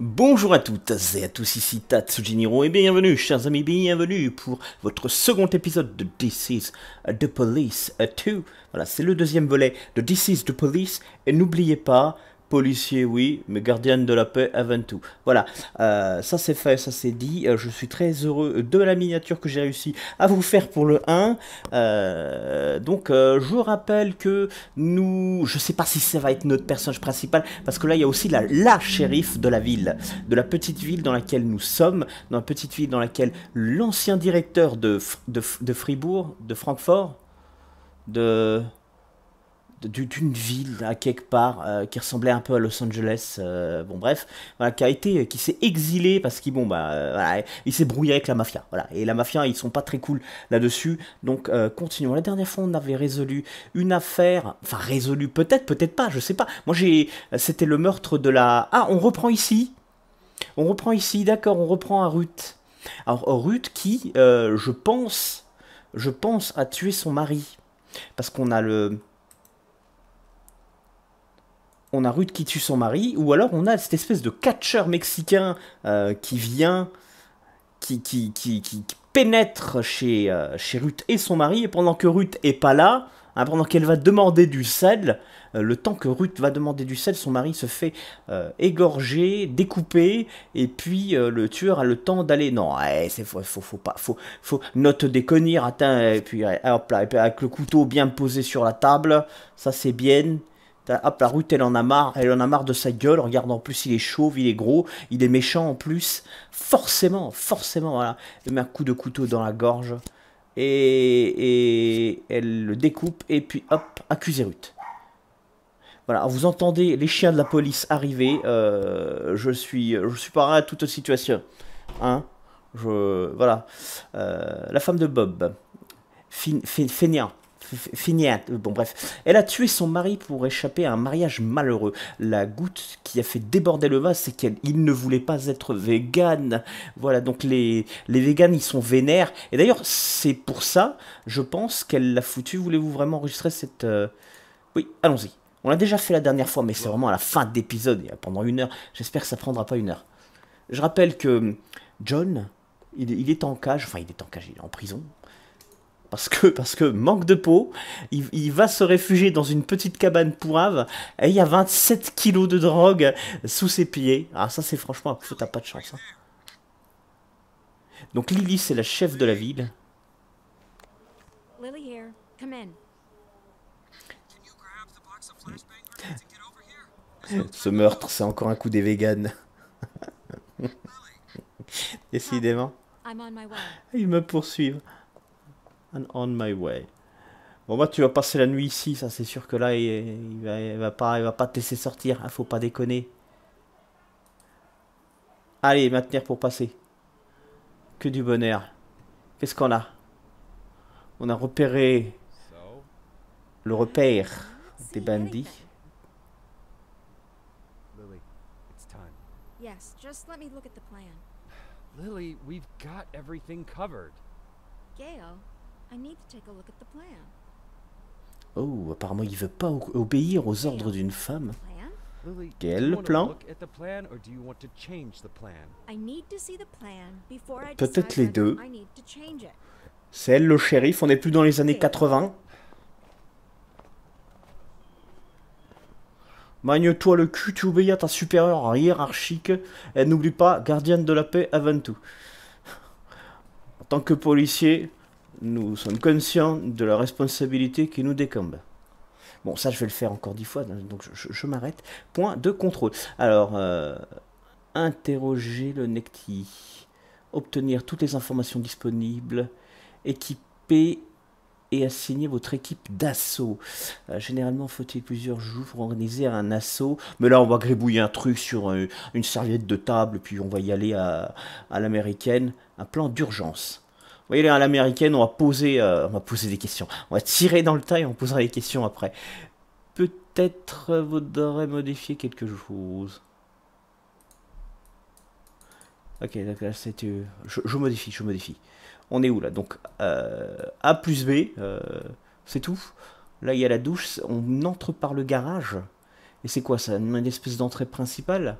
Bonjour à toutes et à tous, ici Tatsujiniro et bienvenue, chers amis, bienvenue pour votre second épisode de This is the Police 2. Euh, voilà, c'est le deuxième volet de This is the Police et n'oubliez pas, policier, oui, mais gardienne de la paix avant tout. Voilà, euh, ça c'est fait, ça c'est dit. Euh, je suis très heureux de la miniature que j'ai réussi à vous faire pour le 1. Euh, donc je je rappelle que nous... Je sais pas si ça va être notre personnage principal, parce que là il y a aussi la, la shérif de la ville, de la petite ville dans laquelle nous sommes, dans la petite ville dans laquelle l'ancien directeur de, de, de Fribourg, de Francfort, de d'une ville à quelque part euh, qui ressemblait un peu à Los Angeles euh, bon bref voilà qui a été euh, qui s'est exilé parce qu'il bon bah il s'est brouillé avec la mafia voilà et la mafia ils sont pas très cool là-dessus donc continuons la dernière fois on avait résolu une affaire enfin résolu peut-être peut-être pas je sais pas moi j'ai c'était le meurtre de la ah on reprend ici on reprend ici d'accord on reprend à Ruth alors Ruth qui je pense je pense a tué son mari parce qu'on a le on a Ruth qui tue son mari, ou alors on a cette espèce de catcheur mexicain euh, qui vient, qui, qui, qui, pénètre chez, euh, chez Ruth et son mari, et pendant que Ruth est pas là, hein, pendant qu'elle va demander du sel, euh, le temps que Ruth va demander du sel, son mari se fait égorger, découper, et puis le tueur a le temps d'aller. Non, eh, c'est faut, pas, faut, faut note déconner, atteint, et puis hop là, avec le couteau bien posé sur la table, ça c'est bien. Hop, la route, elle en a marre, elle en a marre de sa gueule. Regarde, en plus, il est chauve, il est gros, il est méchant en plus. Forcément, forcément, voilà. Elle met un coup de couteau dans la gorge et, et elle le découpe et puis hop, accusé Ruth. Voilà, vous entendez les chiens de la police arriver. Euh, je suis, je suis pas à toute situation. Hein Je, voilà. Euh, la femme de Bob, Fenia, Finiat, euh, bon bref. Elle a tué son mari pour échapper à un mariage malheureux. La goutte qui a fait déborder le vase, c'est qu'il ne voulait pas être vegan. Voilà, donc les, les véganes, ils sont vénères. Et d'ailleurs, c'est pour ça, je pense qu'elle l'a foutu. Voulez-vous vraiment enregistrer cette... Euh, oui, allons-y. On l'a déjà fait la dernière fois, mais c'est vraiment à la fin de l'épisode, pendant une heure. J'espère que ça prendra pas une heure. Je rappelle que hum, John, il, il est en cage, enfin il est en cage, il est en prison, parce que, parce que manque de peau, il, va se réfugier dans une petite cabane pourrave et il y a 27 kilos de drogue sous ses pieds. Ah ça c'est franchement, t'as pas de chance. Hein. Donc Lily c'est la chef de la ville. Ce meurtre, c'est encore un coup des vegans. Décidément. Ils me poursuivent on my way. Bon, bah tu vas passer la nuit ici, ça, c'est sûr que là, il, va, pas, il va pas te laisser sortir. Il hein, faut pas déconner. Allez, maintenir pour passer. Que du bonheur. Qu'est-ce qu'on a On a repéré le repère des bandits. plan. Oh, apparemment il veut pas obéir aux ordres d'une femme. Quel plan Peut-être les deux. C'est elle le shérif, on n'est plus dans les années 80. Magne-toi le cul, tu obéis à ta supérieure hiérarchique Elle n'oublie pas, gardienne de la paix avant tout. En tant que policier, nous sommes conscients de la responsabilité qui nous décombe. Bon, ça, je vais le faire encore dix fois, donc je, m'arrête. Point de contrôle. Alors, euh, interroger le NECTI, obtenir toutes les informations disponibles, équiper et assigner votre équipe d'assaut. Euh, généralement, faut-il plusieurs jours pour organiser un assaut. Mais là, on va gribouiller un truc sur une serviette de table, puis on va y aller à l'américaine. Un plan d'urgence vous voyez, à l'américaine, on, va poser, euh, on poser des questions. On va tirer dans le tas on posera des questions après. Peut-être euh, voudrais modifier quelque chose. Ok, d'accord, c'est... Euh, je, modifie, je modifie. On est où là Donc, A plus B, c'est tout. Là, il y a la douche, on entre par le garage. Et c'est quoi ça Une espèce d'entrée principale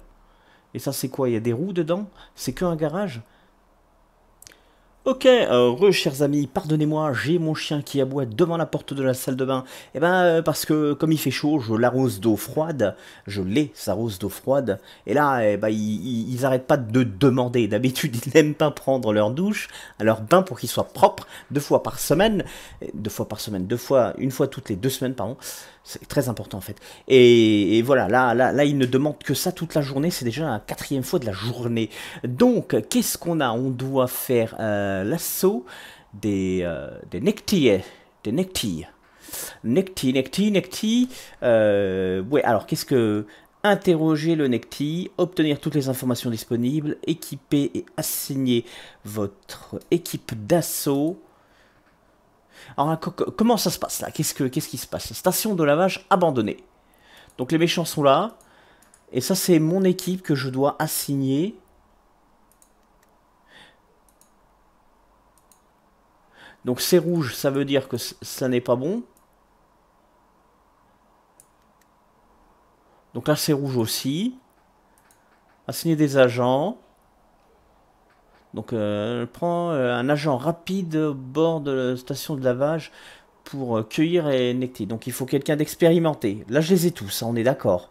Et ça, c'est quoi Il y a des roues dedans C'est qu'un garage Ok, heureux chers amis, pardonnez-moi, j'ai mon chien qui aboie devant la porte de la salle de bain. Et eh ben, euh, parce que comme il fait chaud, je l'arrose d'eau froide, je l'ai, ça rose d'eau froide. Et là, eh ben, ils, ils, arrêtent pas de demander. D'habitude, ils n'aiment pas prendre leur douche, leur bain pour qu'il soit propre deux fois par semaine, deux fois par semaine, deux fois, une fois toutes les deux semaines, pardon. C'est très important en fait. Et, voilà, là, là, là, ils ne demandent que ça toute la journée. C'est déjà la quatrième fois de la journée. Donc, qu'est-ce qu'on a On doit faire. Euh, euh, l'assaut des, euh, des Necties. Des Necti, Necti, Necti. Euh, ouais, alors qu'est-ce que. Interroger le Necti, obtenir toutes les informations disponibles, équiper et assigner votre équipe d'assaut. Alors, comment ça se passe là Qu'est-ce qui se passe Station de lavage abandonnée. Donc les méchants sont là. Et ça, c'est mon équipe que je dois assigner Donc c'est rouge, ça veut dire que ça n'est pas bon. Donc là, c'est rouge aussi. Assigner des agents. Donc, euh, prends euh, un agent rapide au bord de la station de lavage pour euh, cueillir et necter. Donc, il faut quelqu'un d'expérimenté. Là, je les ai tous, hein, on est d'accord.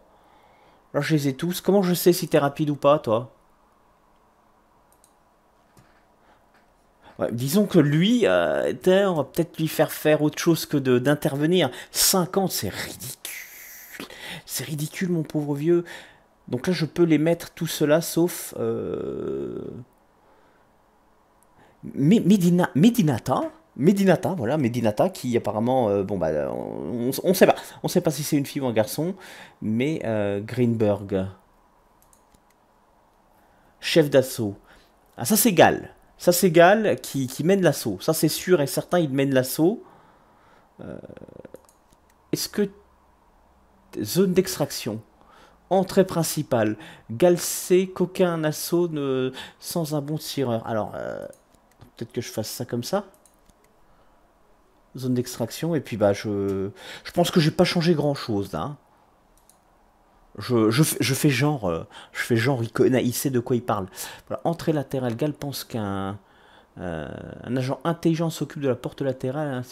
Là, je les ai tous. Comment je sais si t'es rapide ou pas, toi disons que lui, euh, on va peut-être lui faire faire autre chose que d'intervenir. 50, c'est ridicule. C'est ridicule, mon pauvre vieux. Donc là, je peux les mettre tout cela, sauf... Euh... Medina, Medinata Medinata, voilà, Medinata, qui apparemment, euh, bon bah, on, ne sait pas, on sait pas si c'est une fille ou un garçon, mais euh, Greenberg, chef d'assaut. Ah ça c'est Gall. Ça, c'est Gal qui, mène l'assaut. Ça, c'est sûr et certain, il mène l'assaut. Euh, est-ce que... Zone d'extraction. Entrée principale. Gal sait qu'aucun assaut ne... sans un bon tireur. Alors, euh, peut-être que je fasse ça comme ça. Zone d'extraction. Et puis, bah, je... Je pense que j'ai pas changé grand-chose, là. Hein. Je, je, fais genre, euh, je fais genre, il, il sait de quoi il parle. Entrée latérale, Gal pense qu'un euh, un agent intelligent s'occupe de la porte latérale.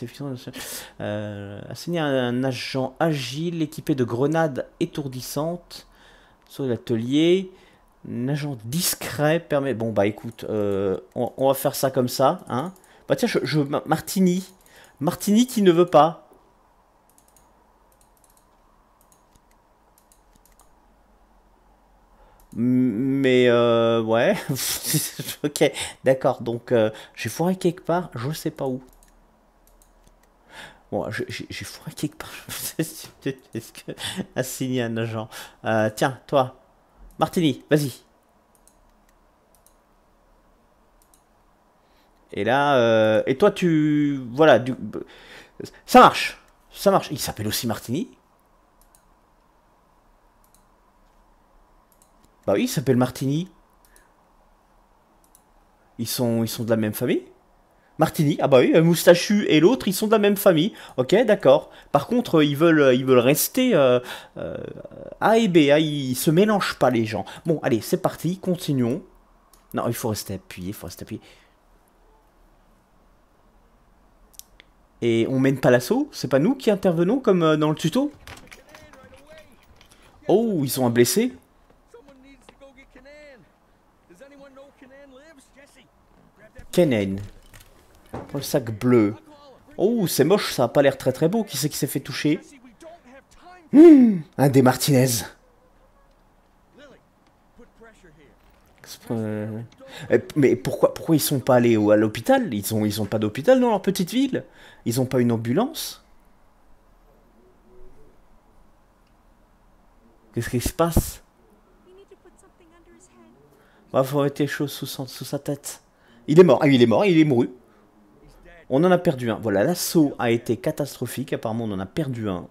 assigné à un agent agile équipé de grenades étourdissantes sur l'atelier. Un agent discret permet. Bon, bah écoute, euh, on, va faire ça comme ça. Hein. Bah tiens, je Martini. Martini qui ne veut pas. Mais euh, ouais, ok, d'accord. Donc euh, j'ai foiré quelque part, je sais pas où. Bon, j'ai foiré quelque part. Est-ce que assigné un agent euh, Tiens, toi, Martini, vas-y. Et là, et toi tu, voilà, du... ça marche, ça marche. Il s'appelle aussi Martini. Bah oui, il s'appelle Martini. Ils sont, ils sont de la même famille Martini, ah bah oui, euh, Moustachu et l'autre, ils sont de la même famille. Ok, d'accord. Par contre, euh, ils veulent, euh, ils veulent rester A et B, hein, ils, se mélangent pas les gens. Bon, allez, c'est parti, continuons. Non, il faut rester appuyé, il faut rester appuyé. Et on mène pas l'assaut C'est pas nous qui intervenons comme dans le tuto Oh, ils ont un blessé Kenen. Prends le sac bleu. Oh, c'est moche, ça a pas l'air très très beau. Qui c'est qui s'est fait toucher hmm, Un des Martinez. Euh, mais pourquoi, pourquoi ils sont pas allés à l'hôpital Ils ont, ils ont pas d'hôpital dans leur petite ville Ils ont pas une ambulance Qu'est-ce qui se passe Va faut mettre les choses sous sa tête. Il est mort. Ah il est mort, il est mouru. On en a perdu un. Voilà, l'assaut a été catastrophique. Apparemment, on en a perdu un.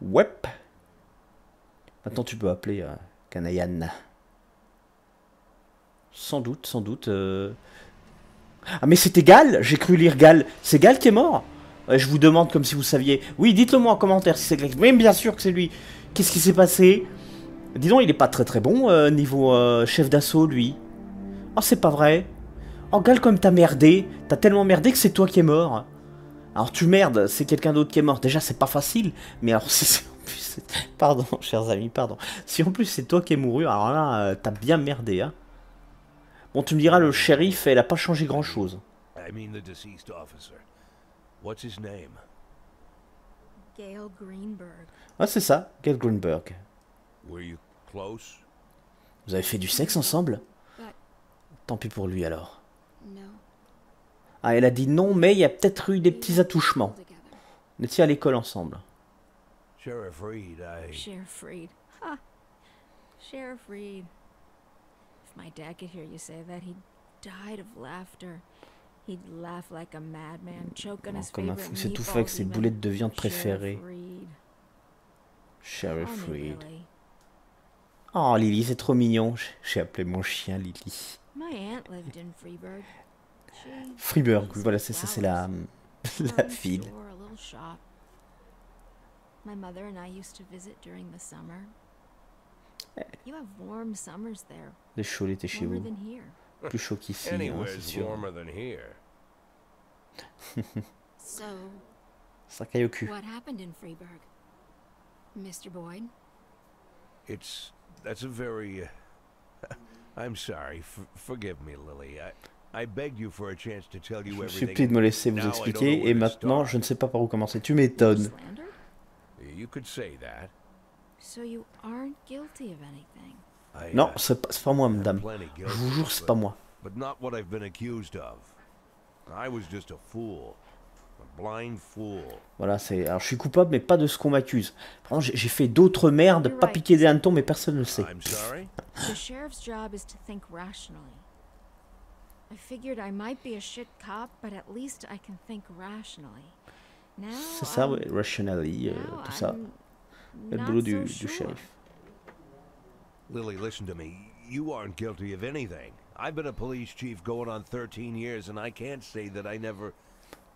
Wep. Maintenant, tu peux appeler euh, Kanayan. Sans doute, sans doute. Euh. Ah, mais c'était Gal J'ai cru lire Gal. C'est Gal qui est mort euh, Je vous demande comme si vous saviez. Oui, dites-le moi en commentaire si c'est Gal. Mais bien sûr que c'est lui. Qu'est-ce qui s'est passé Disons, il n'est pas très très bon niveau chef d'assaut, lui. Oh, c'est pas vrai. Oh, Gale, comme t'as merdé. T'as tellement merdé que c'est toi qui es mort. Alors tu merdes, c'est quelqu'un d'autre qui est mort. Déjà, c'est pas facile. Mais alors, si en plus. Pardon, chers amis, pardon. Si en plus c'est toi qui es mouru, alors là, euh, t'as bien merdé, hein. Bon, tu me diras, le shérif, elle a pas changé grand chose. I Greenberg. Ah, c'est ça, Gail Greenberg. Vous avez fait du sexe ensemble? Tant pis pour lui alors. Ah, elle a dit non, mais il y a peut-être eu des petits attouchements. On était à l'école ensemble. Sheriff Reed, I... Sheriff Reed. Ah, Sheriff Reed. If my dad could hear you say that, he'd died of laughter. He'd laugh like a madman, choke on oh, his Comme un fou fait avec ses boulettes de viande préférées. Sheriff Reed. Oh, oh, Lily, c'est trop mignon. J'ai appelé mon chien Lily. My aunt lived in Freeburg. Freeburg, voilà, c'est ça, c'est la, la ville. My mother and I used to visit during the summer. Eh. You have warm summers there. chez vous. Plus chaud qu'ici, hein, c'est sûr. so, What happened in Freeburg, Mr. Boyd? It's that's a very uh, I'm sorry. F forgive me, Lily. I... I beg you for a chance to tell you everything. je vous supplie de me laisser vous expliquer, et maintenant je ne sais pas par où commencer. Tu m'étonnes. Non, c'est pas, pas moi, madame. Je vous jure, c'est pas moi. I was just a fool. Voilà, c'est. Alors, je suis coupable, mais pas de ce qu'on m'accuse. j'ai fait d'autres merdes, pas piqué des hannetons, mais personne ne le sait. C'est ça, rationnellement, euh, tout ça. Le boulot du, shérif. Lily, police going on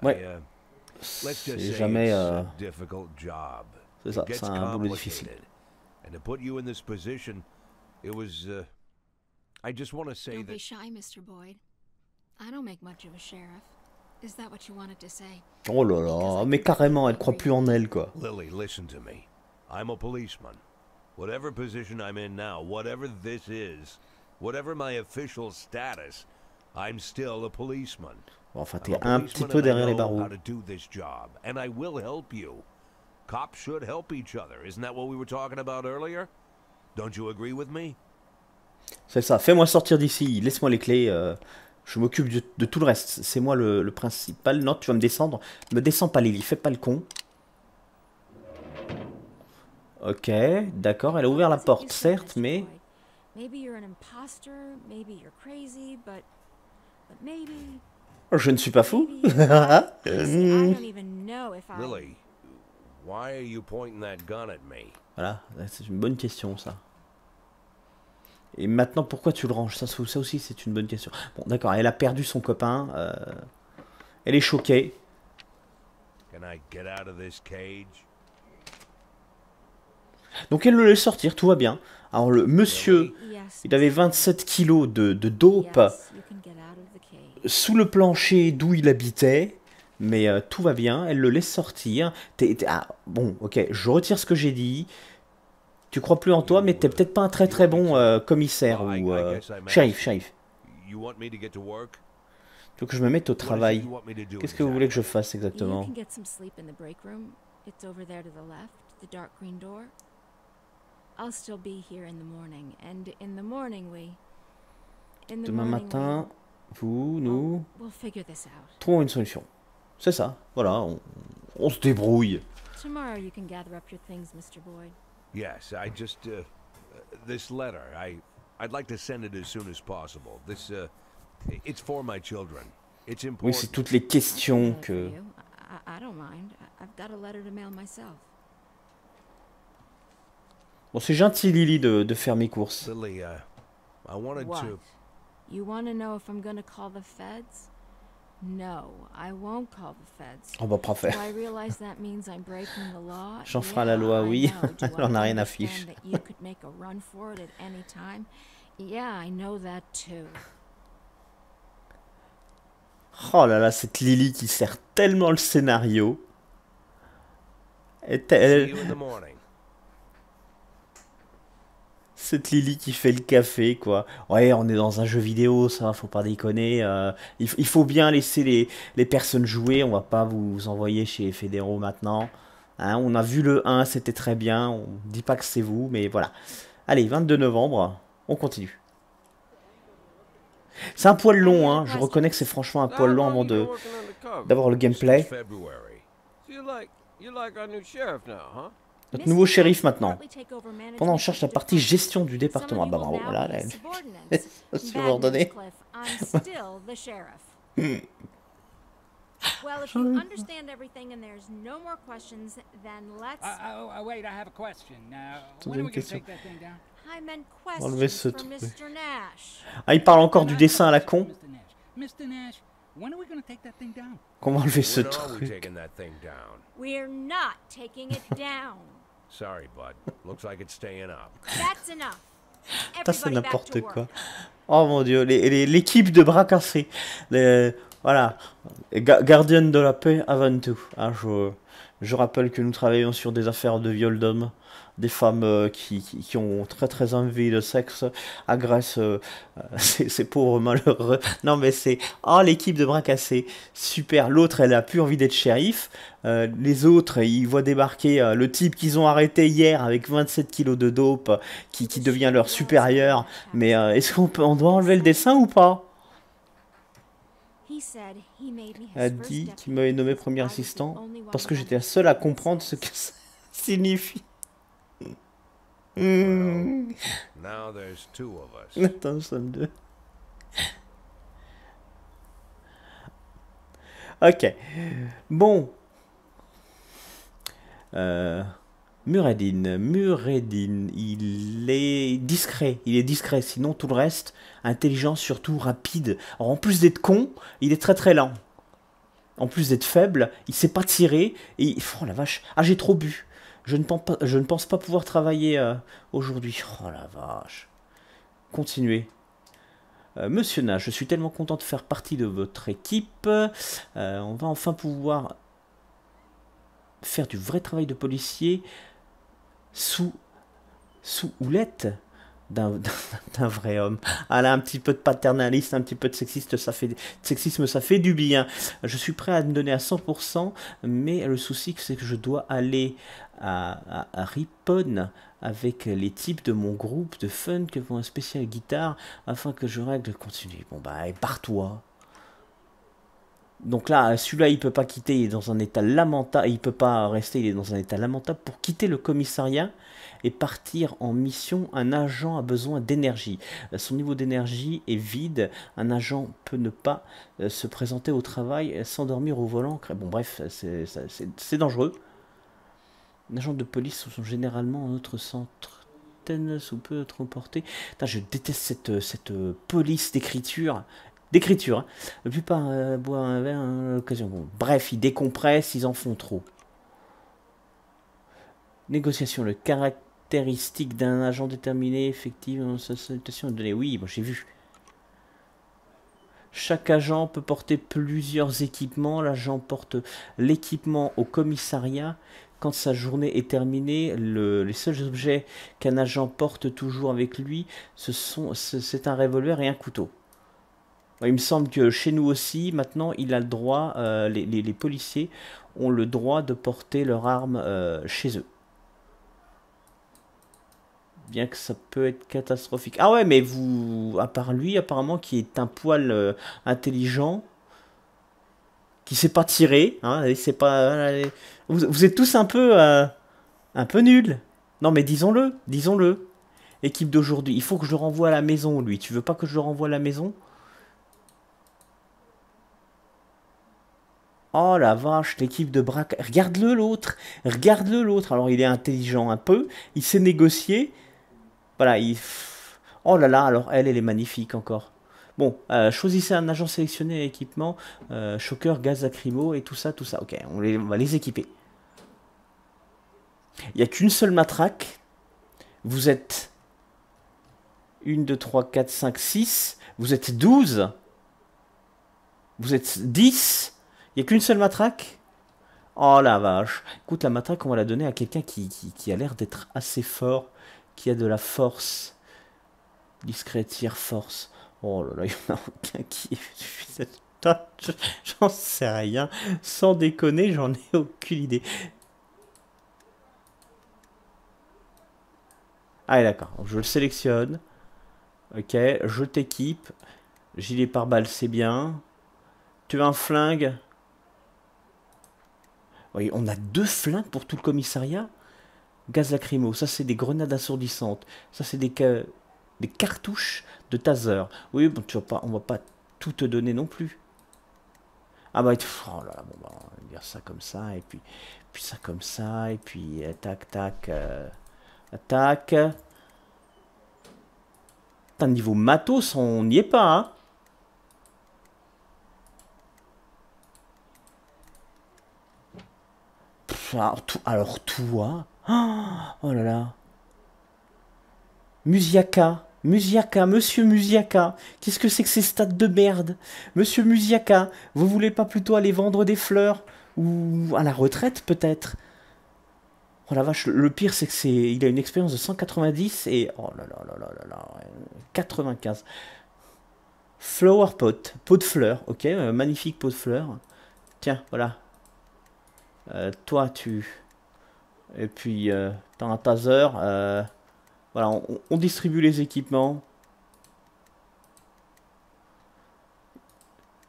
Ouais c'est jamais. Euh... C'est ça, c'est un boulot difficile. And to put you in this position, it was. Uh, I just want to say don't that. Don't be shy, Mr. Boyd. I don't make much of a sheriff. Is that what you wanted to say? Oh là là, mais carrément, elle croit plus en elle, quoi. Lily, listen to me. I'm a policeman. Whatever position I'm in now, whatever this is, whatever my official status, I'm still a policeman enfin, t'es un petit peu derrière les barreaux. C'est ça. Fais-moi sortir d'ici. Laisse-moi les clés. Euh, je m'occupe de, tout le reste. C'est moi le, principal. Non, tu vas me descendre. Me descends pas, Lily. Fais pas le con. Ok, d'accord. Elle a ouvert la porte, certes, mais je ne suis pas fou. voilà, c'est une bonne question ça. Et maintenant, pourquoi tu le ranges ça, ça aussi, c'est une bonne question. Bon, d'accord, elle a perdu son copain. Euh, elle est choquée. Donc elle le laisse sortir, tout va bien. Alors le monsieur, il avait 27 kilos de, de dope sous le plancher d'où il habitait, mais euh, tout va bien, elle le laisse sortir. Ah, bon, ok, je retire ce que j'ai dit. Tu crois plus en toi, mais t'es peut-être pas un très très bon euh, commissaire ou chef Tu veux que je me mette au travail Qu'est-ce que vous voulez que je fasse exactement Demain matin, vous, nous, trouvons une solution. C'est ça, voilà, on, se débrouille. Oui, c'est toutes les questions que. Bon, c'est gentil, Lily, de, faire mes courses. Uh, You want to know if I'm going to call the feds? No, I won't call the feds. On va pas faire. I realize that means I'm breaking the law. J'en ferai la loi, oui. on n'a rien à fiche. you could make a run for it at any time. Yeah, I know that too. Oh là là, cette Lily qui sert tellement le scénario. Elle, elle, cette Lily qui fait le café, quoi. Ouais, on est dans un jeu vidéo, ça, faut pas déconner. Euh, il, faut bien laisser les, personnes jouer, on va pas vous, envoyer chez fédéraux maintenant. Hein. on a vu le 1, c'était très bien, on dit pas que c'est vous, mais voilà. Allez, 22 novembre, on continue. C'est un poil long, hein. je reconnais que c'est franchement un poil long avant de d'avoir le gameplay. Notre nouveau shérif maintenant. Pendant on cherche la partie gestion du département. Ah bah bravo, voilà, la subordonnée. Well, if you understand everything and there's no more questions, then let's. Uh, oh, oh, wait, I have a question. Now, when are we going to take that thing down? I meant questions for Mr. Nash. Ah, il parle encore du dessin à la con. Mr. Nash, when are we gonna take that thing down? Comment enlever ce truc? We're not taking it down. Sorry, bud. Looks like it's staying up. That's enough. n'importe quoi. Oh mon dieu, l'équipe les, de bras voilà, gardienne de la paix avant tout. Hein, je, je rappelle que nous travaillons sur des affaires de viol d'hommes des femmes euh, qui, ont très très envie de sexe agressent euh, euh, ces, pauvres malheureux. Non mais c'est oh l'équipe de bras cassés super. L'autre elle a plus envie d'être shérif. les autres, ils voient débarquer le type qu'ils ont arrêté hier avec 27 kilos de dope, qui, qui, devient leur supérieur. Mais est-ce qu'on peut, doit enlever le dessin ou pas a dit qu'il m'avait nommé premier assistant parce que j'étais la seule à comprendre ce que ça signifie. Now there's two of us. nous sommes deux. Ok. Bon. Euh, Muradin. il est discret. Il est discret. Sinon, tout le reste, intelligent, surtout rapide. en plus d'être con, il est très très lent. En plus d'être faible, il sait pas tirer. Et... Oh la vache. Ah, j'ai trop bu. Je ne pense pas, pouvoir travailler euh, aujourd'hui. Oh la vache. Continuez. Euh, monsieur Nash, je suis tellement content de faire partie de votre équipe. Euh, on va enfin pouvoir faire du vrai travail de policier sous, sous houlette d'un vrai homme. Ah là, un petit peu de paternaliste, un petit peu de, sexiste, ça fait, de sexisme, ça fait du bien. Je suis prêt à me donner à 100%, mais le souci, c'est que je dois aller à, Ripon avec les types de mon groupe de fun qui font un spécial guitare afin que je règle continue. Bon bah et pars-toi. Donc là, celui-là, il peut pas quitter, il est dans un état lamentable, il peut pas rester, il est dans un état lamentable pour quitter le commissariat et partir en mission. Un agent a besoin d'énergie. Son niveau d'énergie est vide. Un agent peut ne pas euh, se présenter au travail, euh, s'endormir au volant. Bon, bref, c'est dangereux. Les agents de police sont généralement en autre centre ou peut être emporté. Putain, je déteste cette, euh, cette euh, police d'écriture. D'écriture, hein. La plupart euh, un verre à hein, l'occasion. bref, ils décompressent, ils en font trop. Négociation, le caractéristique d'un agent déterminé, effectivement, dans sa salutation Oui, j'ai vu. Chaque agent peut porter plusieurs équipements. L'agent porte l'équipement au commissariat. Quand sa journée est terminée, les seuls objets qu'un agent porte toujours avec lui, ce sont, c'est un revolver et un couteau. Il me semble que chez nous aussi, maintenant, il a le droit, euh, les, policiers ont le droit de porter leur arme euh, chez eux. Bien que ça peut être catastrophique. Ah ouais, mais vous, à part lui, apparemment, qui est un poil euh, intelligent, il sait pas tirer, hein, il pas. Euh, vous, vous, êtes tous un peu, euh, un peu nuls. Non, mais disons-le, disons-le. Équipe d'aujourd'hui, il faut que je le renvoie à la maison, lui. Tu veux pas que je le renvoie à la maison Oh la vache, l'équipe de braque. Regarde-le l'autre, regarde-le l'autre. Alors il est intelligent un peu, il sait négocier. Voilà, Oh là là, alors elle, elle est magnifique encore. Bon, euh, choisissez un agent sélectionné équipement, euh, gaz acrymo et tout ça, tout ça. Ok, on, va les équiper. Il n'y a qu'une seule matraque. Vous êtes 1, 2, 3, 4, 5, 6. Vous êtes 12. Vous êtes 10. Il n'y a qu'une seule matraque. Oh la vache. Écoute, la matraque, on va la donner à quelqu'un qui, a l'air d'être assez fort, qui a de la force. Discret, tire, force. Oh là là, il n'y en a aucun qui. J'en sais rien. Sans déconner, j'en ai aucune idée. Allez, ah d'accord. Je le sélectionne. Ok, je t'équipe. Gilet pare-balles, c'est bien. Tu veux un flingue Oui, on a deux flingues pour tout le commissariat. Gaz lacrymo, ça c'est des grenades assourdissantes. Ça c'est des des cartouches de taser. Oui, bon, tu vois pas, on va pas tout te donner non plus. Ah bah, oh là là, bon, bah, on va dire ça comme ça, et puis, puis ça comme ça, et puis euh, tac, tac, euh, tac. niveau matos, on n'y est pas, hein. alors, tout, alors toi, oh, oh là là, Musiaka, Musiaka, monsieur Musiaka, qu'est-ce que c'est que ces stades de merde Monsieur Musiaka, vous voulez pas plutôt aller vendre des fleurs Ou à la retraite peut-être Oh la vache, le pire c'est que c'est. Il a une expérience de 190 et. Oh là là là là là là. 95. Flower pot, pot de fleurs, ok, euh, magnifique pot de fleurs. Tiens, voilà. Euh, toi tu. Et puis, euh, t'as un taser. Voilà, on, distribue les équipements.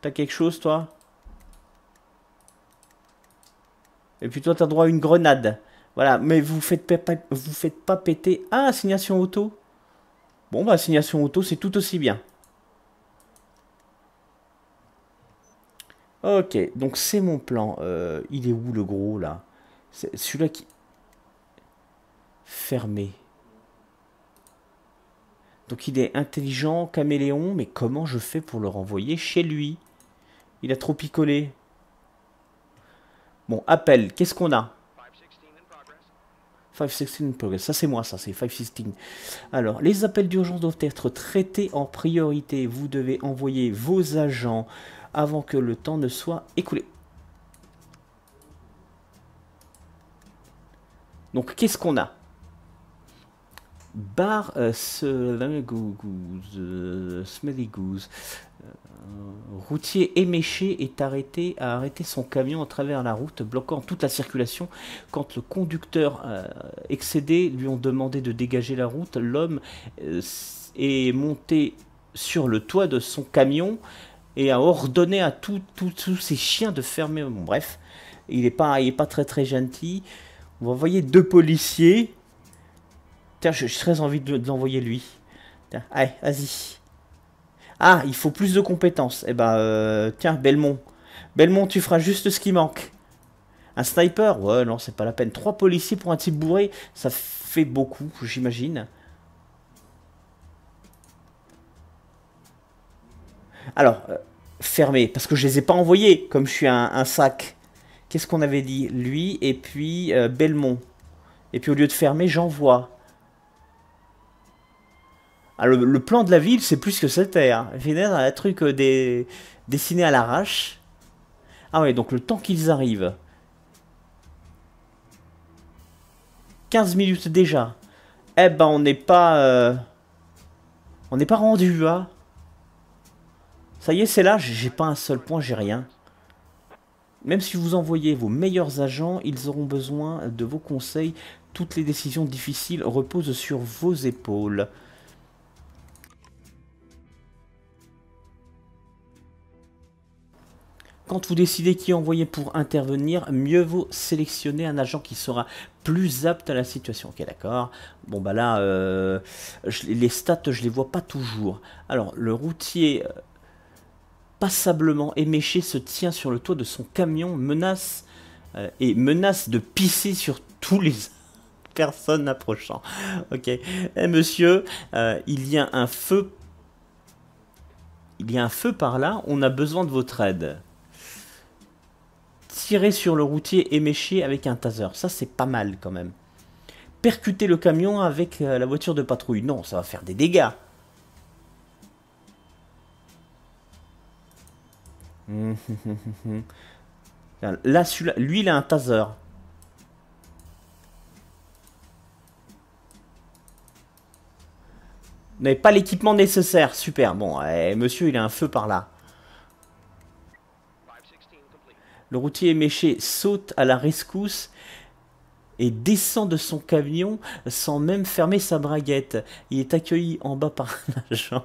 T'as quelque chose, toi Et puis toi, t'as droit à une grenade. Voilà, mais vous faites, vous faites pas péter. Ah, assignation auto. Bon, bah, assignation auto, c'est tout aussi bien. Ok, donc c'est mon plan. Euh, il est où le gros, là Celui-là qui... Fermé. Donc il est intelligent, caméléon, mais comment je fais pour le renvoyer chez lui Il a trop picolé. Bon, appel, qu'est-ce qu'on a 516 in progress, ça c'est moi, ça c'est 516. Alors, les appels d'urgence doivent être traités en priorité. Vous devez envoyer vos agents avant que le temps ne soit écoulé. Donc, qu'est-ce qu'on a Bar ce, Smelly Goose, routier éméché est arrêté à arrêter son camion à travers la route, bloquant toute la circulation. Quand le conducteur euh, excédé lui ont demandé de dégager la route, l'homme euh, est monté sur le toit de son camion et a ordonné à tous ses chiens de fermer. bref, il n'est pas, est pas très très gentil. On va deux policiers je serais envie de, l'envoyer lui. allez, vas-y. Ah, il faut plus de compétences. Eh ben, euh, tiens, Belmont. Belmont, tu feras juste ce qui manque. Un sniper Ouais, non, c'est pas la peine. Trois policiers pour un type bourré, ça fait beaucoup, j'imagine. Alors, euh, fermer. parce que je les ai pas envoyés, comme je suis un, sac. Qu'est-ce qu'on avait dit Lui et puis euh, Belmont. Et puis au lieu de fermer, j'envoie. Ah, le, plan de la ville, c'est plus que cette terre. Vénère, un truc euh, des, dessiné à l'arrache. Ah ouais, donc le temps qu'ils arrivent. 15 minutes déjà. Eh ben, on n'est pas... Euh, on n'est pas rendu, hein. Ça y est, c'est là. J'ai pas un seul point, j'ai rien. Même si vous envoyez vos meilleurs agents, ils auront besoin de vos conseils. Toutes les décisions difficiles reposent sur vos épaules. Quand vous décidez qui envoyer pour intervenir, mieux vaut sélectionner un agent qui sera plus apte à la situation. Ok, d'accord. Bon, bah là, euh, les stats, je les vois pas toujours. Alors, le routier euh, passablement éméché se tient sur le toit de son camion, menace euh, et menace de pisser sur tous les personnes approchant. Ok. Eh, monsieur, il y a un feu. Il y a un feu par là, on a besoin de votre aide tirer sur le routier et éméché avec un taser. Ça, c'est pas mal quand même. Percuter le camion avec euh, la voiture de patrouille. Non, ça va faire des dégâts. Là, lui, il a un taser. Vous pas l'équipement nécessaire. Super. Bon, eh, monsieur, il a un feu par là. Le routier méché saute à la rescousse et descend de son camion sans même fermer sa braguette. Il est accueilli en bas par un agent.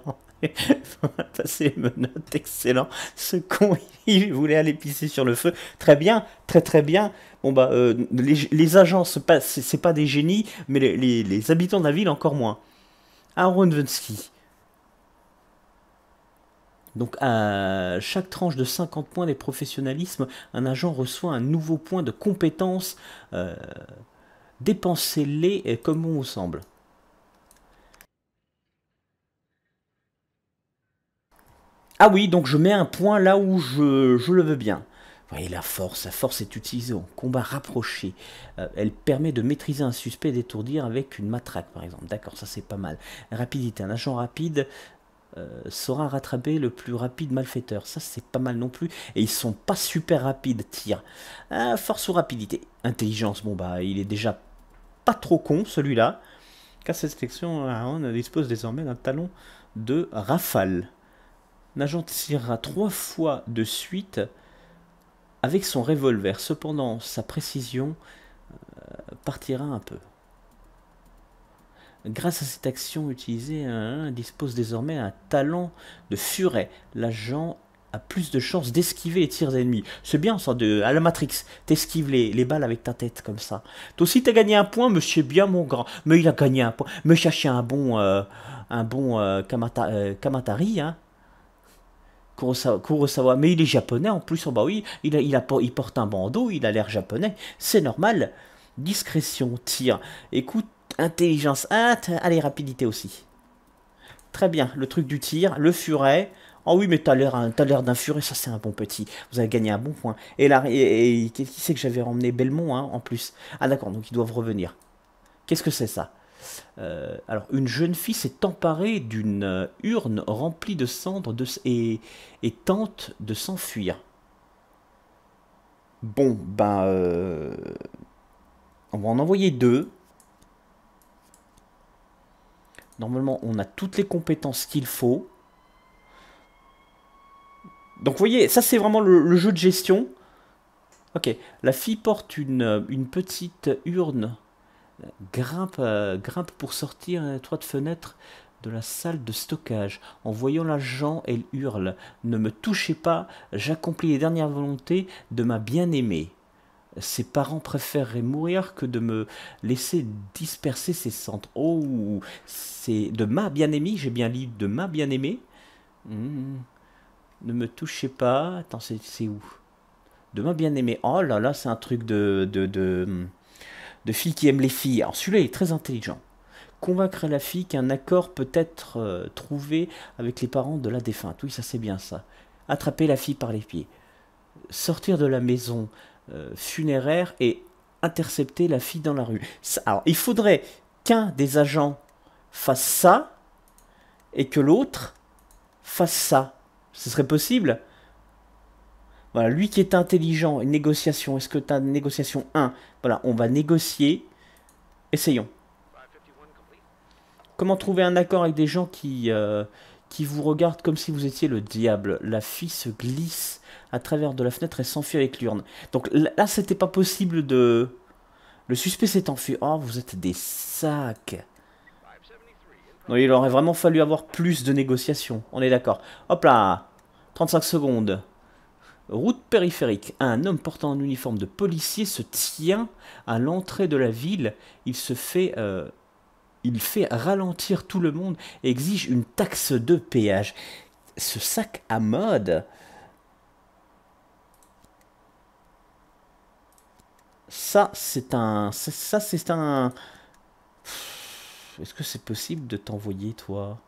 passer une note excellent. Ce con, il voulait aller pisser sur le feu. Très bien, très très bien. Bon bah, euh, les, agents, c'est pas, pas des génies, mais les, habitants de la ville encore moins. Aaron donc à chaque tranche de 50 points des professionnalismes, un agent reçoit un nouveau point de compétence. Euh, dépensez-les euh, comme on vous semble. Ah oui, donc je mets un point là où je, le veux bien. Voyez la force, la force est utilisée en combat rapproché. Euh, elle permet de maîtriser un suspect et d'étourdir avec une matraque par exemple. D'accord, ça c'est pas mal. Rapidité, un agent rapide euh, saura rattraper le plus rapide malfaiteur. Ça, c'est pas mal non plus. Et ils sont pas super rapides, tir. Ah, force ou rapidité. Intelligence, bon bah, il est déjà pas trop con, celui-là. Car cette section, euh, on dispose désormais d'un talon de rafale. Nagent tirera trois fois de suite avec son revolver. Cependant, sa précision euh, partira un peu. Grâce à cette action utilisée, un dispose désormais d'un talent de furet. L'agent a plus de chances d'esquiver les tirs ennemis. C'est bien ça, de, à la Matrix, t'esquives les, balles avec ta tête comme ça. Toi aussi t'as gagné un point, monsieur bien mon grand. Mais il a gagné un point. Me chercher un bon, euh, un bon euh, euh, Kamatari, hein. Kurosawa, mais il est japonais en plus, oh, bah oui, il, il, a, il porte un bandeau, il a l'air japonais, c'est normal. Discrétion, tir. Écoute, Intelligence hâte, allez, rapidité aussi. Très bien, le truc du tir, le furet. Oh oui, mais t'as l'air d'un furet, ça c'est un bon petit. Vous avez gagné un bon point. Et là, qui c'est que j'avais emmené Belmont hein, en plus Ah d'accord, donc ils doivent revenir. Qu'est-ce que c'est ça euh, alors, une jeune fille s'est emparée d'une euh, urne remplie de cendres et, tente de s'enfuir. Bon, ben... Euh, on va en envoyer deux. Normalement, on a toutes les compétences qu'il faut. Donc vous voyez, ça c'est vraiment le, jeu de gestion. Ok, la fille porte une, une petite urne, grimpe, euh, grimpe pour sortir un toit de fenêtre de la salle de stockage. En voyant l'agent, elle hurle ⁇ Ne me touchez pas, j'accomplis les dernières volontés de ma bien-aimée ⁇ ses parents préféreraient mourir que de me laisser disperser ses centres. Oh, c'est de ma bien-aimée, j'ai bien lu de ma bien-aimée. Mmh. Ne me touchez pas. Attends, c'est où De ma bien-aimée. Oh là là, c'est un truc de, de, de, fille qui aime les filles. Alors celui-là, est très intelligent. Convaincre la fille qu'un accord peut être euh, trouvé avec les parents de la défunte. Oui, ça c'est bien ça. Attraper la fille par les pieds sortir de la maison, euh, funéraire et intercepter la fille dans la rue. Alors, il faudrait qu'un des agents fasse ça et que l'autre fasse ça. Ce serait possible Voilà, lui qui est intelligent, une négociation, est-ce que tu as une négociation 1 Voilà, on va négocier. Essayons. Comment trouver un accord avec des gens qui, euh, qui vous regarde comme si vous étiez le diable. La fille se glisse à travers de la fenêtre et s'enfuit avec l'urne. Donc là, c'était pas possible de... Le suspect s'est enfui. Oh, vous êtes des sacs. Non, il aurait vraiment fallu avoir plus de négociations. On est d'accord. Hop là 35 secondes. Route périphérique. Un homme portant un uniforme de policier se tient à l'entrée de la ville. Il se fait euh, il fait ralentir tout le monde exige une taxe de péage. Ce sac à mode Ça, c'est un... Ça, c'est un... Est-ce que c'est possible de t'envoyer, toi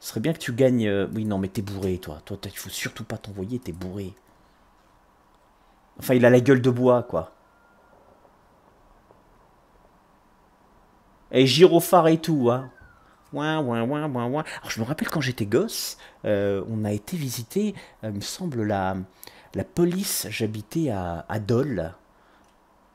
Ce serait bien que tu gagnes... Euh, oui, non, mais t'es bourré, toi. Toi, il faut surtout pas t'envoyer, t'es bourré. Enfin, il a la gueule de bois, quoi. Et gyrophare et tout, hein. Ouin, ouin, ouin, ouin, ouin. Alors, je me rappelle quand j'étais gosse, euh, on a été visiter, euh, me semble, la, la police. J'habitais à, à Dole,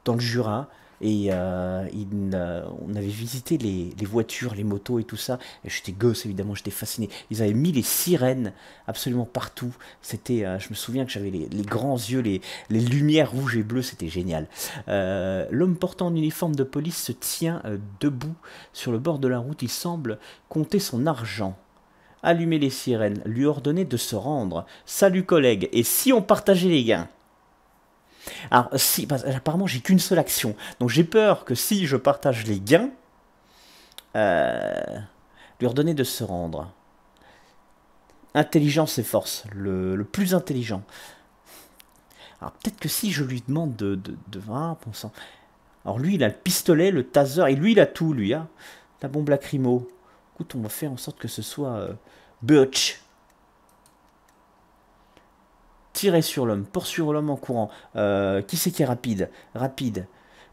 dans le Jura et euh, euh, on avait visité les, voitures, les motos et tout ça. J'étais gosse évidemment, j'étais fasciné. Ils avaient mis les sirènes absolument partout. C'était, euh, je me souviens que j'avais les, grands yeux, les, les, lumières rouges et bleues, c'était génial. L'homme portant un uniforme de police se tient debout sur le bord de la route. Il semble compter son argent allumer les sirènes, lui ordonner de se rendre. Salut collègue, et si on partageait les gains alors, si, apparemment, j'ai qu'une seule action. Donc, j'ai peur que si je partage les gains, euh, lui redonner de se rendre. Intelligence et force, le, le plus intelligent. Alors, peut-être que si je lui demande de, de, de 20%. Alors, lui, il a le pistolet, le taser, et lui, il a tout, lui. Hein. La bombe lacrymo. Écoute, on va faire en sorte que ce soit euh, Butch tirer sur l'homme, poursuivre l'homme en courant. Euh, qui c'est qui est rapide Rapide.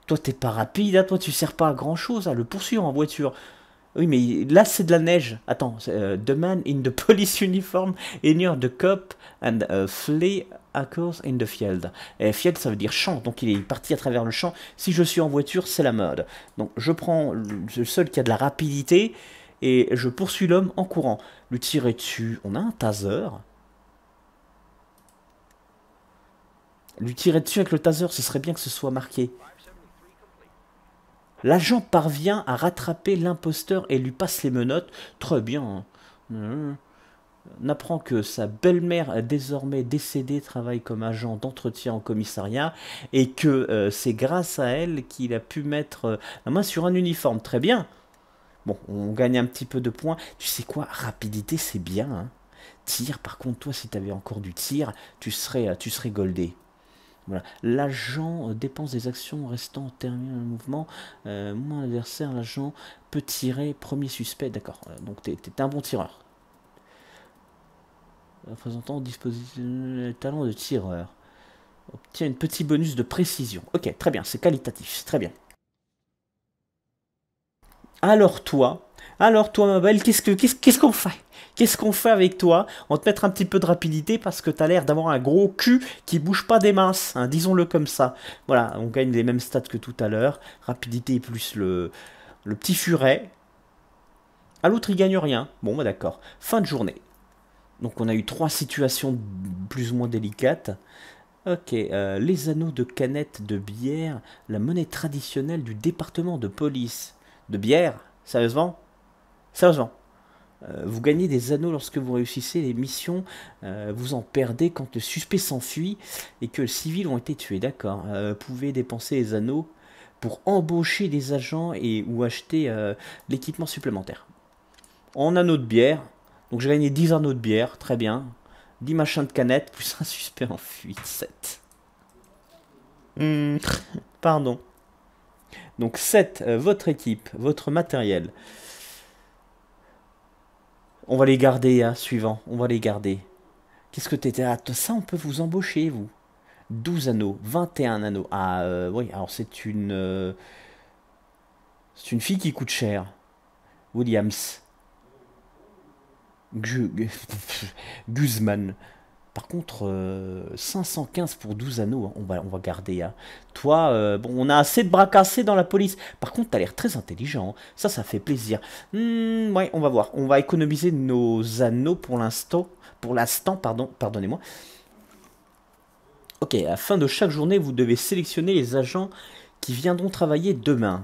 Toi, t'es pas rapide, hein toi, tu sers pas à grand chose à hein, le poursuivre en voiture. Oui, mais là, c'est de la neige. Attends, euh, The man in the police uniform ignore the cop and euh, flee across in the field. Et field, ça veut dire champ, donc il est parti à travers le champ. Si je suis en voiture, c'est la mode. Donc je prends le seul qui a de la rapidité et je poursuis l'homme en courant. Le tirer dessus, on a un taser. Lui tirer dessus avec le taser, ce serait bien que ce soit marqué. L'agent parvient à rattraper l'imposteur et lui passe les menottes. Très bien. On hein. euh, apprend que sa belle-mère, désormais décédée, travaille comme agent d'entretien en commissariat et que euh, c'est grâce à elle qu'il a pu mettre euh, la main sur un uniforme. Très bien. Bon, on gagne un petit peu de points. Tu sais quoi Rapidité, c'est bien. Hein. Tire, tir, par contre, toi, si tu avais encore du tir, tu serais, tu serais goldé. L'agent euh, dépense des actions restant terminé le mouvement. Euh, moins adversaire, l'agent peut tirer premier suspect. D'accord. Euh, donc t'es un bon tireur. Représentant dispositif talent de tireur. Obtient une petit bonus de précision. Ok, très bien, c'est qualitatif, très bien. Alors toi, alors toi ma belle, qu'est-ce qu'on fait Qu'est-ce qu'on fait avec toi On te mettre un petit peu de rapidité parce que t'as l'air d'avoir un gros cul qui bouge pas des minces, hein, disons-le comme ça. Voilà, on gagne les mêmes stats que tout à l'heure. Rapidité plus le, le petit furet. À l'autre, il gagne rien. Bon, bah d'accord. Fin de journée. Donc on a eu trois situations plus ou moins délicates. Ok, euh, les anneaux de canette de bière, la monnaie traditionnelle du département de police. De bière Sérieusement Sérieusement euh, vous gagnez des anneaux lorsque vous réussissez les missions, euh, vous en perdez quand le suspect s'enfuit et que les civils ont été tués. D'accord, euh, vous pouvez dépenser les anneaux pour embaucher des agents et, ou acheter l'équipement supplémentaire. En anneaux de bière, donc j'ai gagné 10 anneaux de bière, très bien. 10 machins de canettes, plus un suspect en fuite, 7. Hmm. pardon. Donc 7, votre équipe, votre matériel. On va les garder, hein, suivant. On va les garder. Qu'est-ce que t'étais ah Ça, on peut vous embaucher, vous. 12 anneaux, 21 anneaux. Ah, euh, oui, alors c'est une... Euh, c'est une fille qui coûte cher. Williams. Guzman. Par contre, 515 euh, pour 12 anneaux, hein, on, va, on va garder. Hein. Toi, euh, bon, on a assez de bras cassés dans la police. Par contre, t'as l'air très intelligent. Hein. Ça, ça fait plaisir. Hmm, ouais, on va voir. On va économiser nos anneaux pour l'instant. Pour l'instant, pardon, pardonnez-moi. Ok, à la fin de chaque journée, vous devez sélectionner les agents qui viendront travailler demain.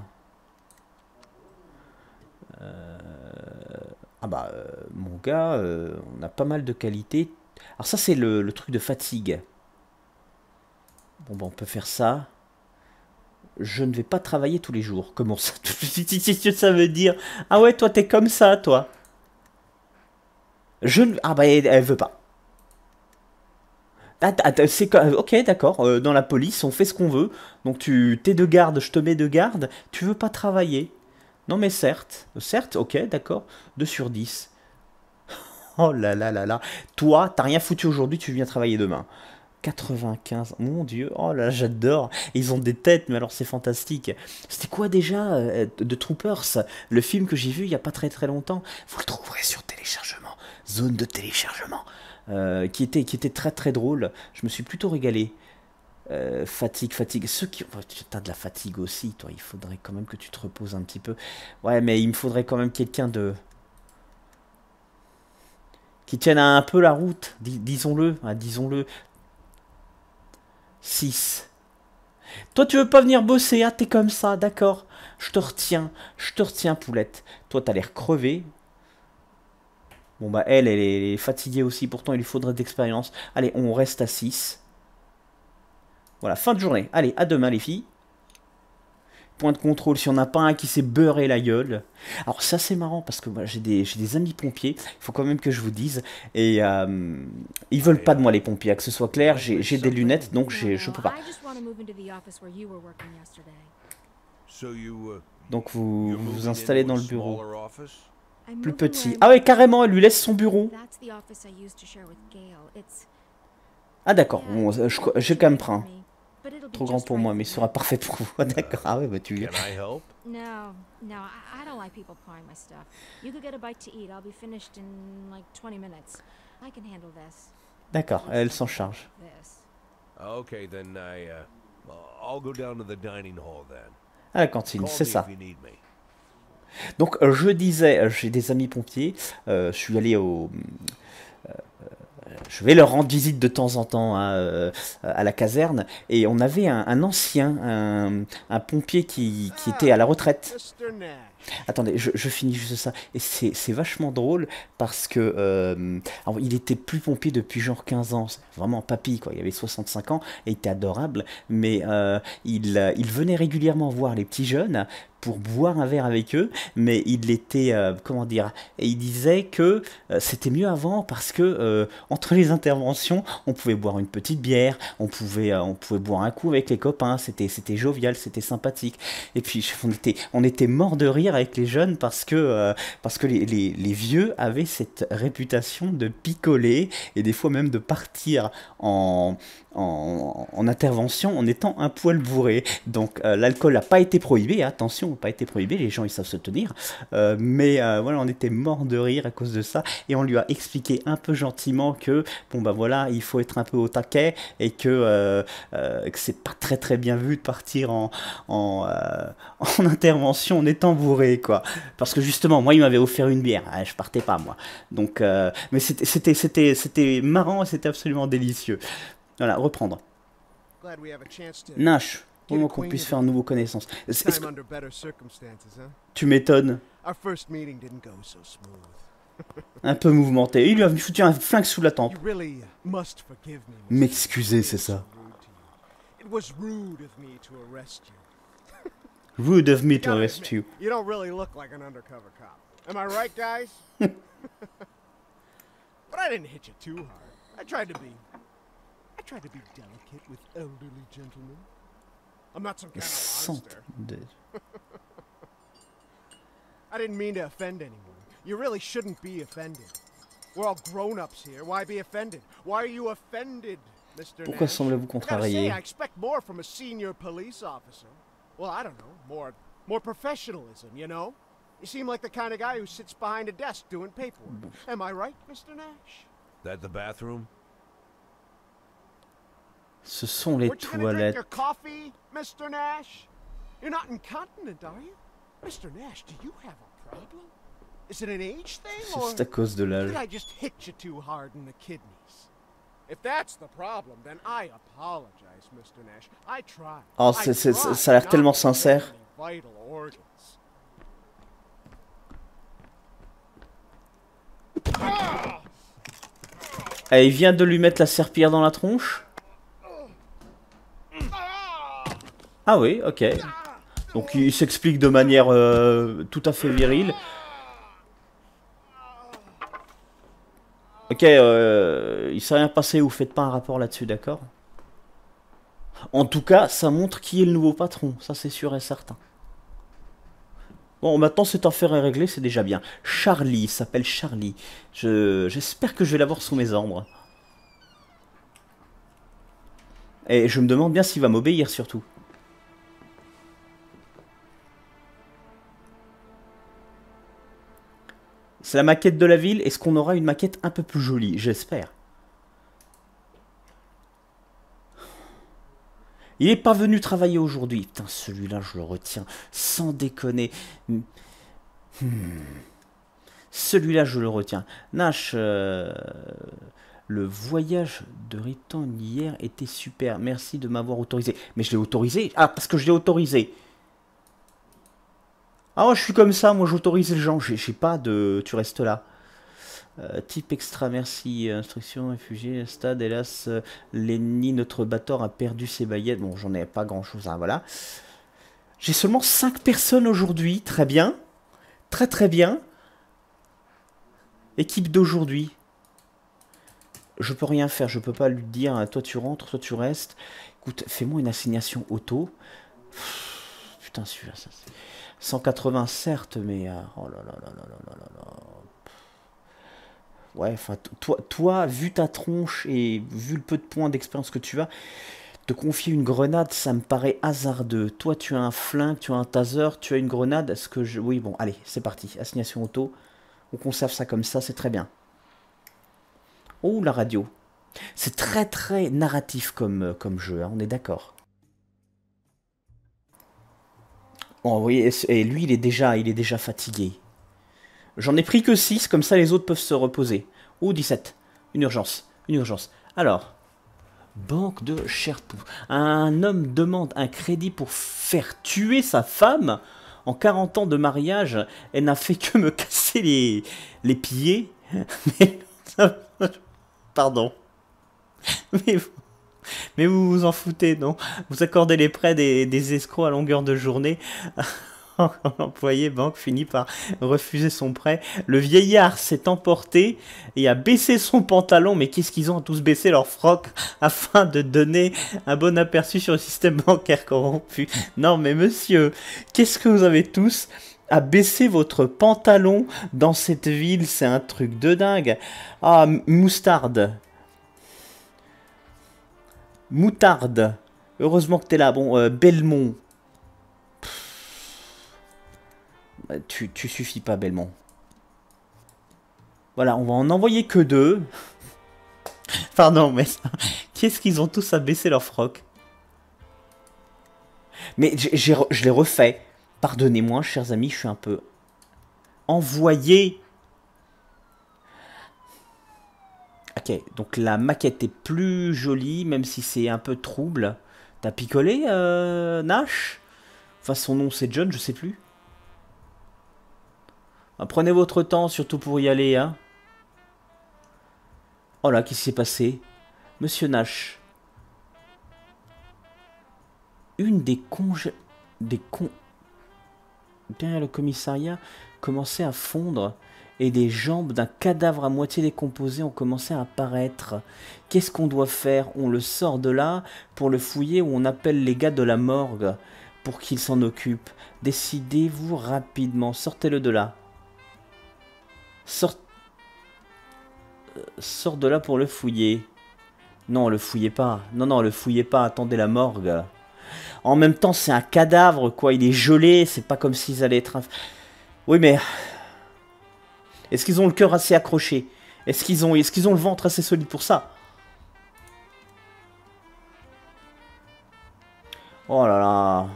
Euh, ah bah, mon gars, on a pas mal de qualités. Alors ça, c'est le, truc de fatigue. Bon, ben, on peut faire ça. Je ne vais pas travailler tous les jours. Comment ça Ça veut dire... Ah ouais, toi, t'es comme ça, toi. Je ne... Ah bah, elle, veut pas. Ah, ah, c'est ok, d'accord. Euh, dans la police, on fait ce qu'on veut. Donc tu t'es de garde, je te mets de garde. Tu veux pas travailler Non, mais certes, certes, ok, d'accord. 2 sur 10. Oh là là là là. Toi, t'as rien foutu aujourd'hui, tu viens travailler demain. 95, mon dieu, oh là, j'adore. Ils ont des têtes, mais alors c'est fantastique. C'était quoi déjà euh, de The Troopers Le film que j'ai vu il n'y a pas très très longtemps. Vous le trouverez sur téléchargement, zone de téléchargement, euh, qui, était, qui était très très drôle. Je me suis plutôt régalé. Euh, fatigue, fatigue. Ceux qui. Oh, t'as de la fatigue aussi, toi. Il faudrait quand même que tu te reposes un petit peu. Ouais, mais il me faudrait quand même quelqu'un de, qui tiennent un peu la route, disons-le, hein, disons-le. 6. Toi, tu veux pas venir bosser, ah, t'es comme ça, d'accord. Je te retiens, je te retiens, poulette. Toi, t'as l'air crevé. Bon, bah, elle, elle est, fatiguée aussi, pourtant, il lui faudrait d'expérience. Allez, on reste à 6. Voilà, fin de journée. Allez, à demain, les filles point de contrôle, si on a pas un qui s'est beurré la gueule. Alors ça c'est marrant parce que moi j'ai des, des, amis pompiers, il faut quand même que je vous dise, et euh, ils veulent pas de moi les pompiers, que ce soit clair, j'ai des lunettes donc je peux pas. Uh, donc vous vous installez dans le bureau. Plus petit. Ah ouais carrément, elle lui laisse son bureau. Ah d'accord, bon, euh, j'ai quand même pris un. Trop grand pour moi, mais il sera parfait pour vous. Ah, d'accord, ah ouais, bah tu viens. No, no, I don't like people pawing my stuff. You could get a bite to eat. I'll be finished in like 20 minutes. I can handle this. D'accord, elle s'en charge. Okay, then I, uh, I'll go down to the dining hall then. À la cantine, c'est ça. Donc euh, je disais, euh, j'ai des amis pompiers. Euh, je suis allé au je vais leur rendre visite de temps en temps hein, euh, à la caserne. Et on avait un, ancien, un, pompier qui, était à la retraite. Attendez, je, finis juste ça. Et c'est vachement drôle parce que euh, il était plus pompier depuis genre 15 ans. Vraiment papy, quoi. Il avait 65 ans et il était adorable. Mais euh, il venait régulièrement voir les petits jeunes pour boire un verre avec eux, mais il était, euh, comment dire, et il disait que euh, c'était mieux avant parce que euh, entre les interventions, on pouvait boire une petite bière, on pouvait, on pouvait boire un coup avec les copains, c'était, c'était jovial, c'était sympathique. Et puis on était, on était mort de rire avec les jeunes parce que, parce que les vieux avaient cette réputation de picoler et des fois même de partir en en, intervention en étant un poil bourré. Donc euh, l'alcool n'a pas été prohibé, hein, attention, n'a pas été prohibé, les gens ils savent se tenir. Euh, mais euh, voilà, on était mort de rire à cause de ça et on lui a expliqué un peu gentiment que bon bah voilà, il faut être un peu au taquet et que, que c'est pas très très bien vu de partir en, en, intervention en étant bourré quoi. Parce que justement, moi il m'avait offert une bière, ah, je partais pas moi. Donc mais c'était c'était c'était marrant et c'était absolument délicieux. Voilà, reprendre. Nash, pour qu'on puisse faire un nouveau connaissance. Que... Tu m'étonnes. Un peu mouvementé. Il lui a foutu un flingue sous la tempe. M'excuser, c'est ça. Rude of me to arrest you. You don't really look like an undercover cop. Am I right, guys? but I didn't hit you too hard. I tried to be try to be delicate with elderly gentlemen. I'm not some kind of monster. I didn't mean to offend anyone. You really shouldn't be offended. We're all grown-ups here. Why be offended? Why are you offended, Mr. Pourquoi semblez I expect more from a senior police officer. Well, I don't know, more more professionalism, you know? You seem like the kind of guy who sits behind a desk doing paperwork. Am I right, Mr. Nash? That the bathroom? Ce sont les toilettes. C'est à cause de l'âge. Oh, ça a l'air tellement sincère. Eh, il vient de lui mettre la serpillère dans la tronche. Ah oui, ok. Donc il s'explique de manière euh, tout à fait virile. Ok, euh, il s'est rien passé, vous faites pas un rapport là-dessus, d'accord En tout cas, ça montre qui est le nouveau patron, ça c'est sûr et certain. Bon, maintenant cette affaire est réglée, c'est déjà bien. Charlie, s'appelle Charlie. J'espère que je vais l'avoir sous mes ordres. Et je me demande bien s'il va m'obéir surtout. C'est la maquette de la ville. Est-ce qu'on aura une maquette un peu plus jolie J'espère. Il est pas venu travailler aujourd'hui. Putain, celui-là, je le retiens. Sans déconner. Hmm. Hmm. Celui-là, je le retiens. Nash, euh, le voyage de Riton hier était super. Merci de m'avoir autorisé. Mais je l'ai autorisé Ah, parce que je l'ai autorisé. Ah, moi, je suis comme ça, moi j'autorise les gens, j'ai pas de. Tu restes là. Euh, type extra, merci. Euh, instruction, réfugié, stade. Hélas, euh, Lenny, notre bâtard, a perdu ses baillettes. Bon, j'en ai pas grand chose, hein, voilà. J'ai seulement 5 personnes aujourd'hui. Très bien. Très très bien. Équipe d'aujourd'hui. Je peux rien faire, je peux pas lui dire hein, toi tu rentres, toi tu restes. Écoute, fais-moi une assignation auto. putain, celui-là, ça c'est. 180 certes, mais euh, oh là là là là là là Ouais, enfin, toi, toi, vu ta tronche et vu le peu de points d'expérience que tu as, te confier une grenade, ça me paraît hasardeux. Toi, tu as un flingue, tu as un taser, tu as une grenade. Est-ce que je. Oui, bon, allez, c'est parti. Assignation auto. On conserve ça comme ça, c'est très bien. Oh, la radio. C'est très très narratif comme, euh, comme jeu, hein, on est d'accord. Bon, vous et lui, il est déjà, il est déjà fatigué. J'en ai pris que 6, comme ça les autres peuvent se reposer. Ou 17. Une urgence. Une urgence. Alors, banque de Cherpoux. Un homme demande un crédit pour faire tuer sa femme. En 40 ans de mariage, elle n'a fait que me casser les, les pieds. Mais... Pardon. Mais mais vous vous en foutez, non Vous accordez les prêts des, des escrocs à longueur de journée l'employé banque finit par refuser son prêt. Le vieillard s'est emporté et a baissé son pantalon. Mais qu'est-ce qu'ils ont tous baissé leur froc afin de donner un bon aperçu sur le système bancaire corrompu Non, mais monsieur, qu'est-ce que vous avez tous à baisser votre pantalon dans cette ville, c'est un truc de dingue. Ah, Moustarde, Moutarde. Heureusement que t'es là. Bon, euh, Belmont. tu, tu suffis pas, Belmont. Voilà, on va en envoyer que deux. Pardon, mais qu'est-ce qu'ils ont tous à baisser leur froc Mais je l'ai refait. Pardonnez-moi, chers amis, je suis un peu envoyé Donc la maquette est plus jolie, même si c'est un peu trouble. T'as picolé, euh, Nash Enfin, son nom c'est John, je sais plus. prenez votre temps, surtout pour y aller, hein. Oh là, qu'est-ce qui s'est passé Monsieur Nash. Une des congés Des con... Derrière le commissariat commençait à fondre et des jambes d'un cadavre à moitié décomposé ont commencé à apparaître. Qu'est-ce qu'on doit faire On le sort de là pour le fouiller ou on appelle les gars de la morgue pour qu'ils s'en occupent. Décidez-vous rapidement, sortez-le de là. Sort... Euh, sort de là pour le fouiller. Non, le fouillez pas. Non, non, le fouillez pas, attendez la morgue. En même temps, c'est un cadavre, quoi. Il est gelé, c'est pas comme s'ils allaient être... Oui, mais est-ce qu'ils ont le cœur assez accroché Est-ce qu'ils ont, est qu'ils ont le ventre assez solide pour ça Oh là là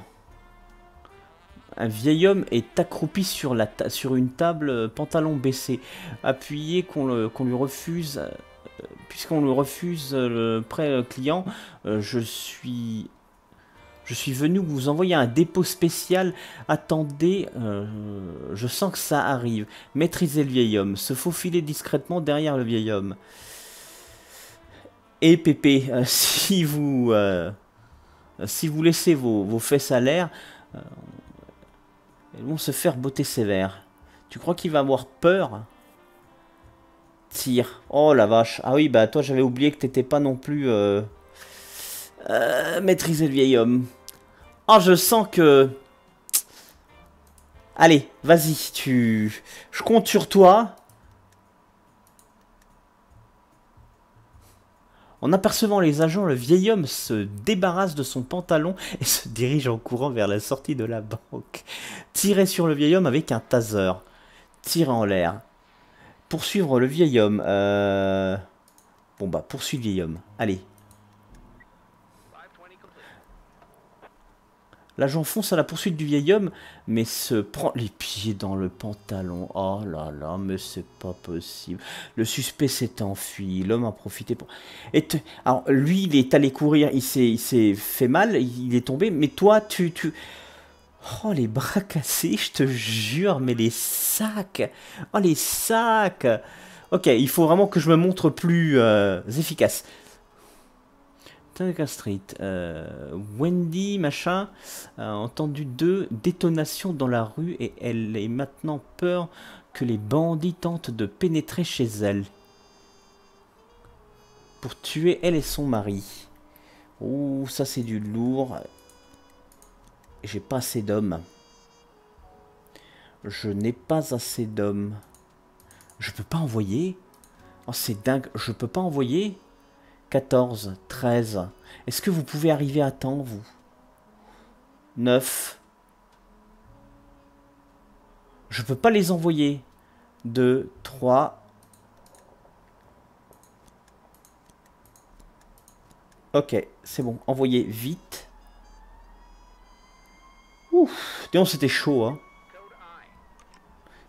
Un vieil homme est accroupi sur, la sur une table, euh, pantalon baissé, appuyé qu'on lui refuse... Euh, puisqu'on lui refuse euh, le prêt client, je suis je suis venu vous envoyer un dépôt spécial. Attendez, euh, je sens que ça arrive. Maîtriser le vieil homme. Se faufiler discrètement derrière le vieil homme. Et Pépé, euh, si vous euh, si vous laissez vos, vos fesses à l'air, elles vont se faire botter sévère. Tu crois qu'il va avoir peur Tire. Oh la vache. Ah oui, bah toi j'avais oublié que t'étais pas non plus... maîtriser le vieil homme. Oh, je sens que... Allez, vas-y, tu... Je compte sur toi. En apercevant les agents, le vieil homme se débarrasse de son pantalon et se dirige en courant vers la sortie de la banque. Tirer sur le vieil homme avec un taser. Tirer en l'air. Poursuivre le vieil homme. Euh... Bon bah, poursuivre vieil homme. Allez, Là, fonce à la poursuite du vieil homme, mais se prend les pieds dans le pantalon. Oh là là, mais c'est pas possible. Le suspect s'est enfui, l'homme a profité pour... Et Alors, lui, il est allé courir, il s'est fait mal, il est tombé, mais toi, tu... tu... Oh, les bras cassés, je te jure, mais les sacs Oh, les sacs Ok, il faut vraiment que je me montre plus euh, efficace. Street. Euh, Wendy, machin, a entendu deux détonations dans la rue et elle est maintenant peur que les bandits tentent de pénétrer chez elle. Pour tuer elle et son mari. Ouh, ça c'est du lourd. J'ai pas assez d'hommes. Je n'ai pas assez d'hommes. Je peux pas envoyer Oh, c'est dingue, je peux pas envoyer 14, 13. Est-ce que vous pouvez arriver à temps, vous 9. Je peux pas les envoyer. 2, 3. Ok, c'est bon. Envoyez vite. Ouf, c'était chaud, hein.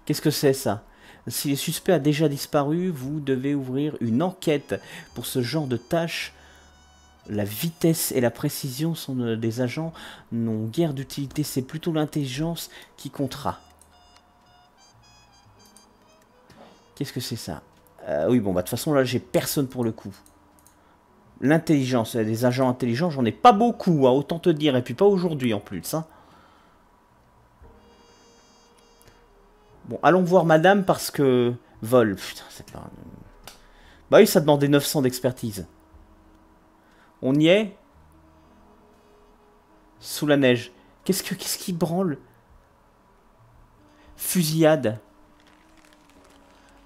Qu'est-ce que c'est, ça si les suspects a déjà disparu, vous devez ouvrir une enquête. Pour ce genre de tâche, la vitesse et la précision sont euh, des agents n'ont guère d'utilité. C'est plutôt l'intelligence qui comptera. Qu'est-ce que c'est ça euh, Oui, bon, bah de toute façon, là, j'ai personne pour le coup. L'intelligence, euh, des agents intelligents, j'en ai pas beaucoup, à hein, autant te dire. Et puis pas aujourd'hui en plus, hein. Bon, allons voir madame parce que... Vol, putain, c'est pas... Bah oui, ça demandait 900 d'expertise. On y est Sous la neige. Qu'est-ce que qu'est-ce qui branle Fusillade.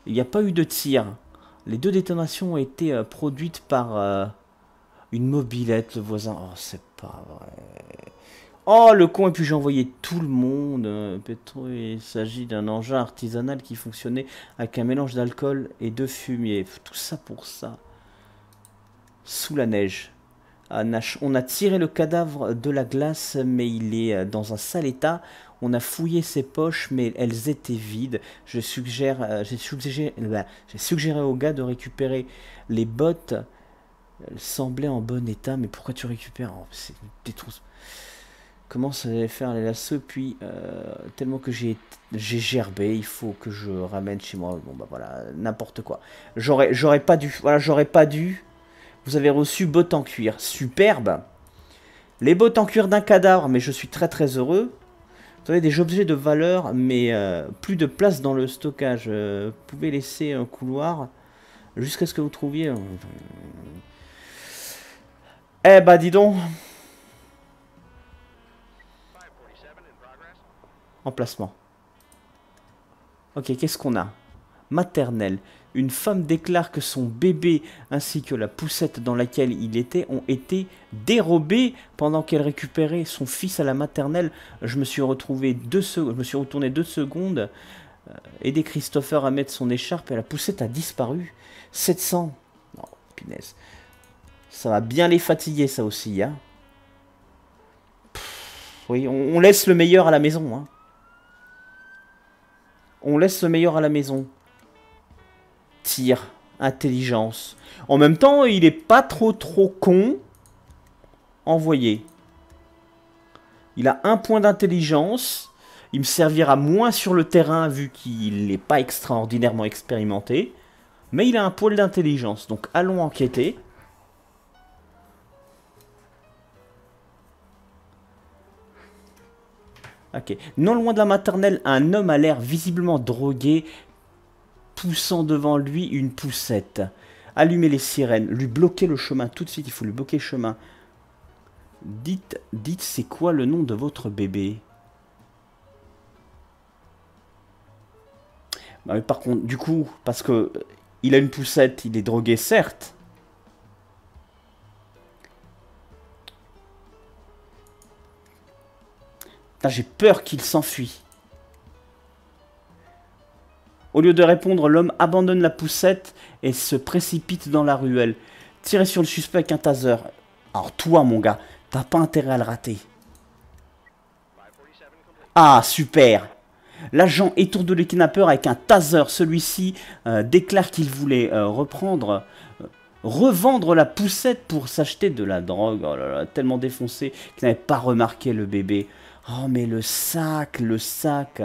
Il n'y a pas eu de tir. Les deux détonations ont été euh, produites par euh, une mobilette, le voisin. Oh, c'est pas vrai. Oh, le con, et puis j'ai envoyé tout le monde. Euh, Petro, il s'agit d'un engin artisanal qui fonctionnait avec un mélange d'alcool et de fumier. Tout ça pour ça. Sous la neige. Ah, on a tiré le cadavre de la glace, mais il est euh, dans un sale état. On a fouillé ses poches, mais elles étaient vides. Je suggère, euh, j'ai suggéré, bah, suggéré au gars de récupérer les bottes. Elles semblaient en bon état, mais pourquoi tu récupères oh, C'est des trousses. Comment ça à faire les lasso puis euh, tellement que j'ai gerbé, il faut que je ramène chez moi. Bon bah voilà, n'importe quoi. J'aurais j'aurais pas dû. Voilà, j'aurais pas dû. Vous avez reçu bottes en cuir, superbe. Les bottes en cuir d'un cadavre, mais je suis très très heureux. Vous avez des objets de valeur, mais euh, plus de place dans le stockage. Euh, vous pouvez laisser un couloir jusqu'à ce que vous trouviez. Eh bah dis donc Emplacement. Ok, qu'est-ce qu'on a Maternelle. Une femme déclare que son bébé ainsi que la poussette dans laquelle il était ont été dérobés pendant qu'elle récupérait son fils à la maternelle. Je me suis retrouvé deux secondes, je me suis retourné deux secondes. Euh, aider Christopher à mettre son écharpe et la poussette a disparu. 700. Non, oh, punaise. Ça va bien les fatiguer, ça aussi, hein. oui, on, on, laisse le meilleur à la maison, hein on laisse le meilleur à la maison. Tire. intelligence. En même temps, il est pas trop trop con. Envoyé. Il a un point d'intelligence. Il me servira moins sur le terrain vu qu'il n'est pas extraordinairement expérimenté. Mais il a un poil d'intelligence. Donc allons enquêter. Ok. Non loin de la maternelle, un homme a l'air visiblement drogué, poussant devant lui une poussette. Allumez les sirènes, lui bloquer le chemin tout de suite, il faut lui bloquer le chemin. Dites, dites, c'est quoi le nom de votre bébé bah Par contre, du coup, parce que euh, il a une poussette, il est drogué certes, J'ai peur qu'il s'enfuit. Au lieu de répondre, l'homme abandonne la poussette et se précipite dans la ruelle. Tirer sur le suspect avec un taser. Alors toi, mon gars, t'as pas intérêt à le rater. Ah, super L'agent étourde le kidnapper avec un taser. Celui-ci euh, déclare qu'il voulait euh, reprendre, euh, revendre la poussette pour s'acheter de la drogue. Oh là là, tellement défoncé qu'il n'avait pas remarqué le bébé. Oh, mais le sac, le sac.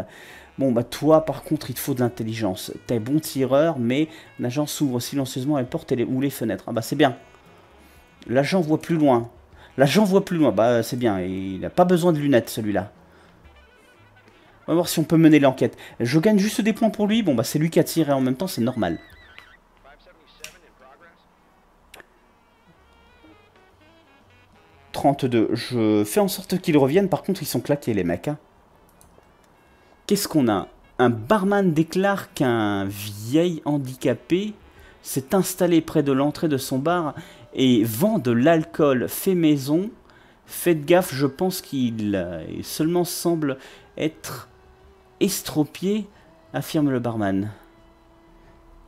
Bon, bah toi, par contre, il te faut de l'intelligence. T'es bon tireur, mais l'agent s'ouvre silencieusement les portes ou les fenêtres. Ah bah c'est bien. L'agent voit plus loin. L'agent voit plus loin. Bah c'est bien, il n'a pas besoin de lunettes, celui-là. On va voir si on peut mener l'enquête. Je gagne juste des points pour lui. Bon, bah c'est lui qui a tiré en même temps, c'est normal. 32. Je fais en sorte qu'ils reviennent. Par contre, ils sont claqués, les mecs. Hein. Qu'est-ce qu'on a Un barman déclare qu'un vieil handicapé s'est installé près de l'entrée de son bar et vend de l'alcool fait maison. Faites gaffe, je pense qu'il euh, seulement semble être estropié, affirme le barman.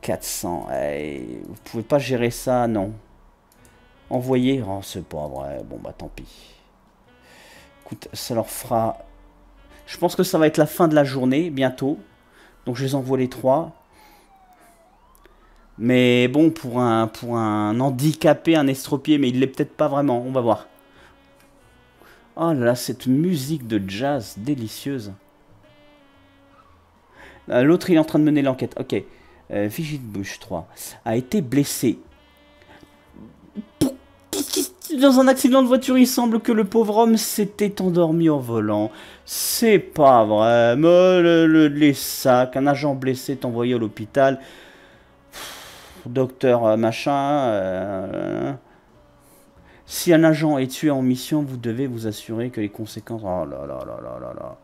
400, Vous eh, vous pouvez pas gérer ça, non envoyer. Oh, ce pas vrai. Bon, bah tant pis. Écoute, ça leur fera... Je pense que ça va être la fin de la journée, bientôt. Donc je les envoie les trois. Mais bon, pour un, pour un handicapé, un estropié, mais il l'est peut-être pas vraiment, on va voir. Oh là là, cette musique de jazz délicieuse. Euh, l'autre, il est en train de mener l'enquête. Ok. Euh, Bush 3 a été blessé dans un accident de voiture, il semble que le pauvre homme s'était endormi en volant. C'est pas vrai. Mais le, les sacs, un agent blessé est envoyé à l'hôpital. Docteur euh, machin. Euh, si un agent est tué en mission, vous devez vous assurer que les conséquences. Oh là là là là là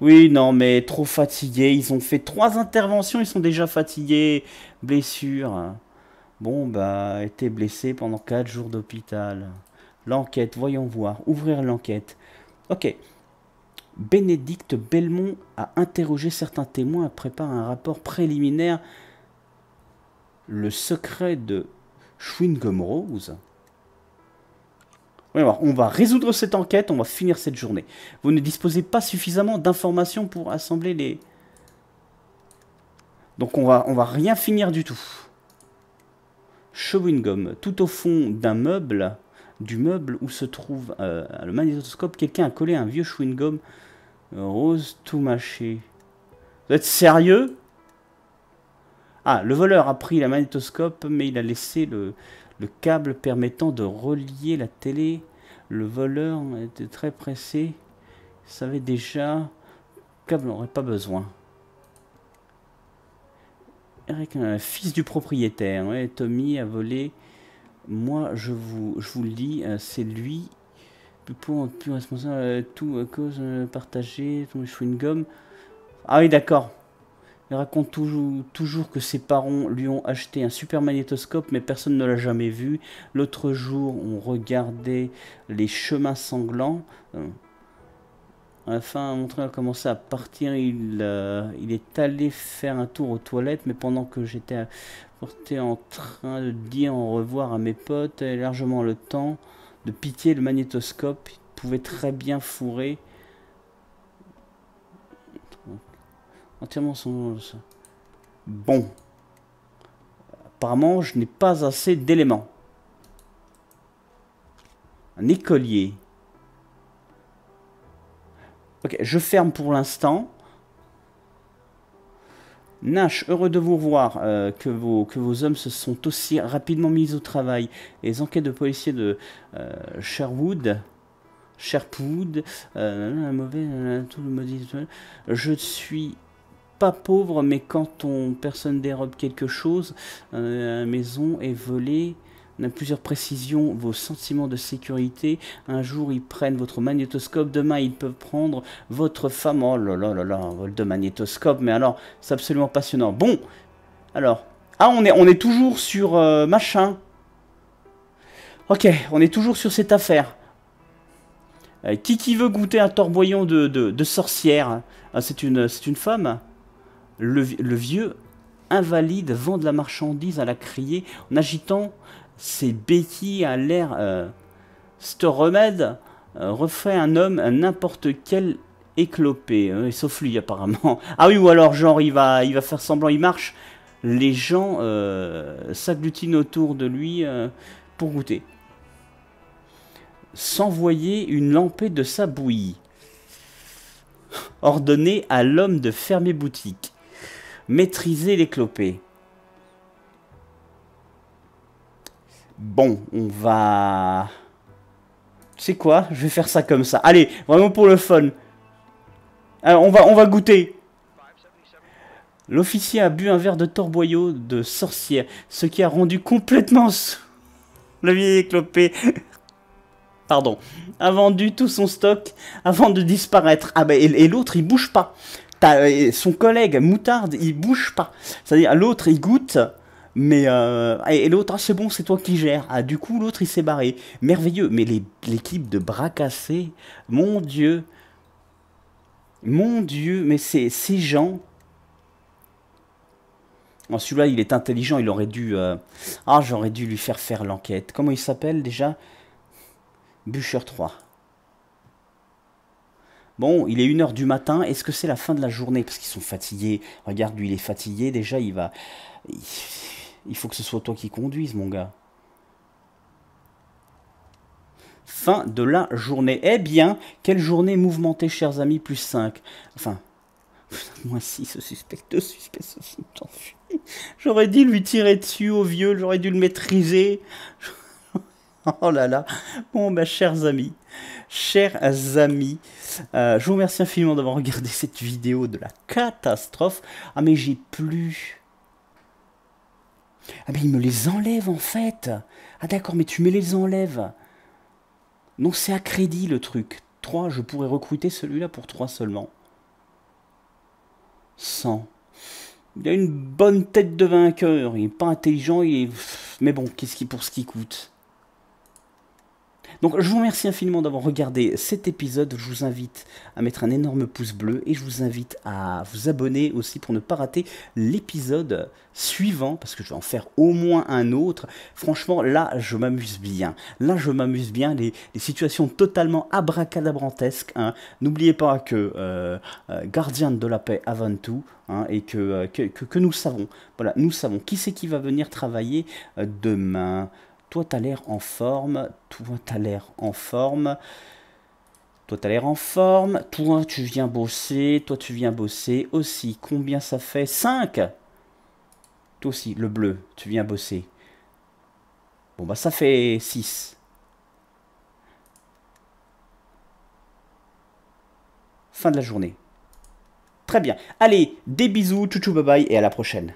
Oui, non, mais trop fatigué. Ils ont fait trois interventions, ils sont déjà fatigués. Blessures. Hein. Bon, bah, était blessé pendant 4 jours d'hôpital. L'enquête, voyons voir. Ouvrir l'enquête. Ok. Bénédicte Belmont a interrogé certains témoins, prépare un rapport préliminaire. Le secret de Schwingum Rose. On va résoudre cette enquête, on va finir cette journée. Vous ne disposez pas suffisamment d'informations pour assembler les... Donc on va, on va rien finir du tout. Chewing-gum, tout au fond d'un meuble, du meuble où se trouve euh, le magnétoscope, quelqu'un a collé un vieux chewing-gum rose tout mâché. Vous êtes sérieux Ah, le voleur a pris le magnétoscope, mais il a laissé le, câble permettant de relier la télé. Le voleur était très pressé, il savait déjà, le câble n'aurait pas besoin. Eric, un fils du propriétaire. Hein, Tommy a volé. Moi, je vous, je vous le dis, euh, c'est lui. Pour plus responsable, tout euh, cause euh, partagée, ton une gomme, Ah oui, d'accord. Il raconte toujours, toujours, que ses parents lui ont acheté un super magnétoscope, mais personne ne l'a jamais vu. L'autre jour, on regardait les chemins sanglants. Hein fin mon train a commencé à partir, il, euh, il est allé faire un tour aux toilettes, mais pendant que j'étais porté en train de dire au revoir à mes potes, largement le temps de pitié le magnétoscope, il pouvait très bien fourrer entièrement son... Bon. Apparemment, je n'ai pas assez d'éléments. Un écolier. Ok, je ferme pour l'instant. Nash, heureux de vous voir, euh, que, vos, que vos hommes se sont aussi rapidement mis au travail. Les enquêtes de policiers de euh, Sherwood, Sherwood, euh, mauvais, tout le je suis pas pauvre, mais quand on personne dérobe quelque chose, la maison est volée, on a plusieurs précisions, vos sentiments de sécurité. Un jour, ils prennent votre magnétoscope. Demain, ils peuvent prendre votre femme. Oh là là là là, vol de magnétoscope. Mais alors, c'est absolument passionnant. Bon, alors. Ah, on est, on est toujours sur euh, machin. Ok, on est toujours sur cette affaire. Euh, qui qui veut goûter un torboyon de, de, sorcière ah, C'est une, une femme le, le vieux invalide vend de la marchandise à la criée en agitant ces béquilles à l'air. ce euh, remède euh, refait un homme à n'importe quel éclopé, hein, sauf lui apparemment. Ah oui, ou alors genre il va, il va faire semblant, il marche. Les gens euh, s'agglutinent autour de lui pour goûter. S'envoyer une lampée de sa bouillie. Ordonner à l'homme de fermer boutique. Maîtriser l'éclopé. Bon, on va... Tu sais quoi Je vais faire ça comme ça. Allez, vraiment pour le fun. on va, on va goûter. L'officier a bu un verre de torboyau de sorcière, ce qui a rendu complètement le vieil éclopé. Pardon. A vendu tout son stock avant de disparaître. Ah bah, et, et l'autre, il bouge pas. Son collègue, Moutarde, il bouge pas. C'est-à-dire, l'autre, il goûte, mais euh, et l'autre, ah, c'est bon, c'est toi qui gères. Ah, du coup, l'autre, il s'est barré. Merveilleux. Mais l'équipe de bras mon Dieu. Mon Dieu, mais ces gens. Ah, celui-là, il est intelligent, il aurait dû... Euh, ah, j'aurais dû lui faire faire l'enquête. Comment il s'appelle déjà Bûcher 3. Bon, il est 1h du matin, est-ce que c'est la fin de la journée Parce qu'ils sont fatigués. Regarde, lui, il est fatigué, déjà, il va... Il faut que ce soit toi qui conduise, mon gars. Fin de la journée. Eh bien, quelle journée mouvementée, chers amis, plus 5. Enfin, moi si, ce suspect, deux suspects se sont J'aurais dû lui tirer dessus au vieux, j'aurais dû le maîtriser. Oh là là. Bon, bah, chers amis, chers amis, euh, je vous remercie infiniment d'avoir regardé cette vidéo de la catastrophe. Ah, mais j'ai plus. Ah mais ben, il me les enlève en fait. Ah d'accord, mais tu me les enlèves. Non, c'est à crédit le truc. 3, je pourrais recruter celui-là pour 3 seulement. 100. Il a une bonne tête de vainqueur, il n'est pas intelligent, il est... Mais bon, qu'est-ce qui pour ce qui coûte donc je vous remercie infiniment d'avoir regardé cet épisode. Je vous invite à mettre un énorme pouce bleu et je vous invite à vous abonner aussi pour ne pas rater l'épisode suivant parce que je vais en faire au moins un autre. Franchement, là, je m'amuse bien. Là, je m'amuse bien. Les, situations totalement abracadabrantesques. Hein. N'oubliez pas que euh, euh, gardien de la paix avant tout. Hein, et euh, que, que, nous savons. Voilà, nous savons qui c'est qui va venir travailler demain. Toi, t'as l'air en forme. Toi, t'as l'air en forme. Toi, t'as l'air en forme. Toi, tu viens bosser. Toi, tu viens bosser aussi. Combien ça fait 5 Toi aussi, le bleu, tu viens bosser. Bon, bah, ça fait 6. Fin de la journée. Très bien. Allez, des bisous, tchou bye bye et à la prochaine.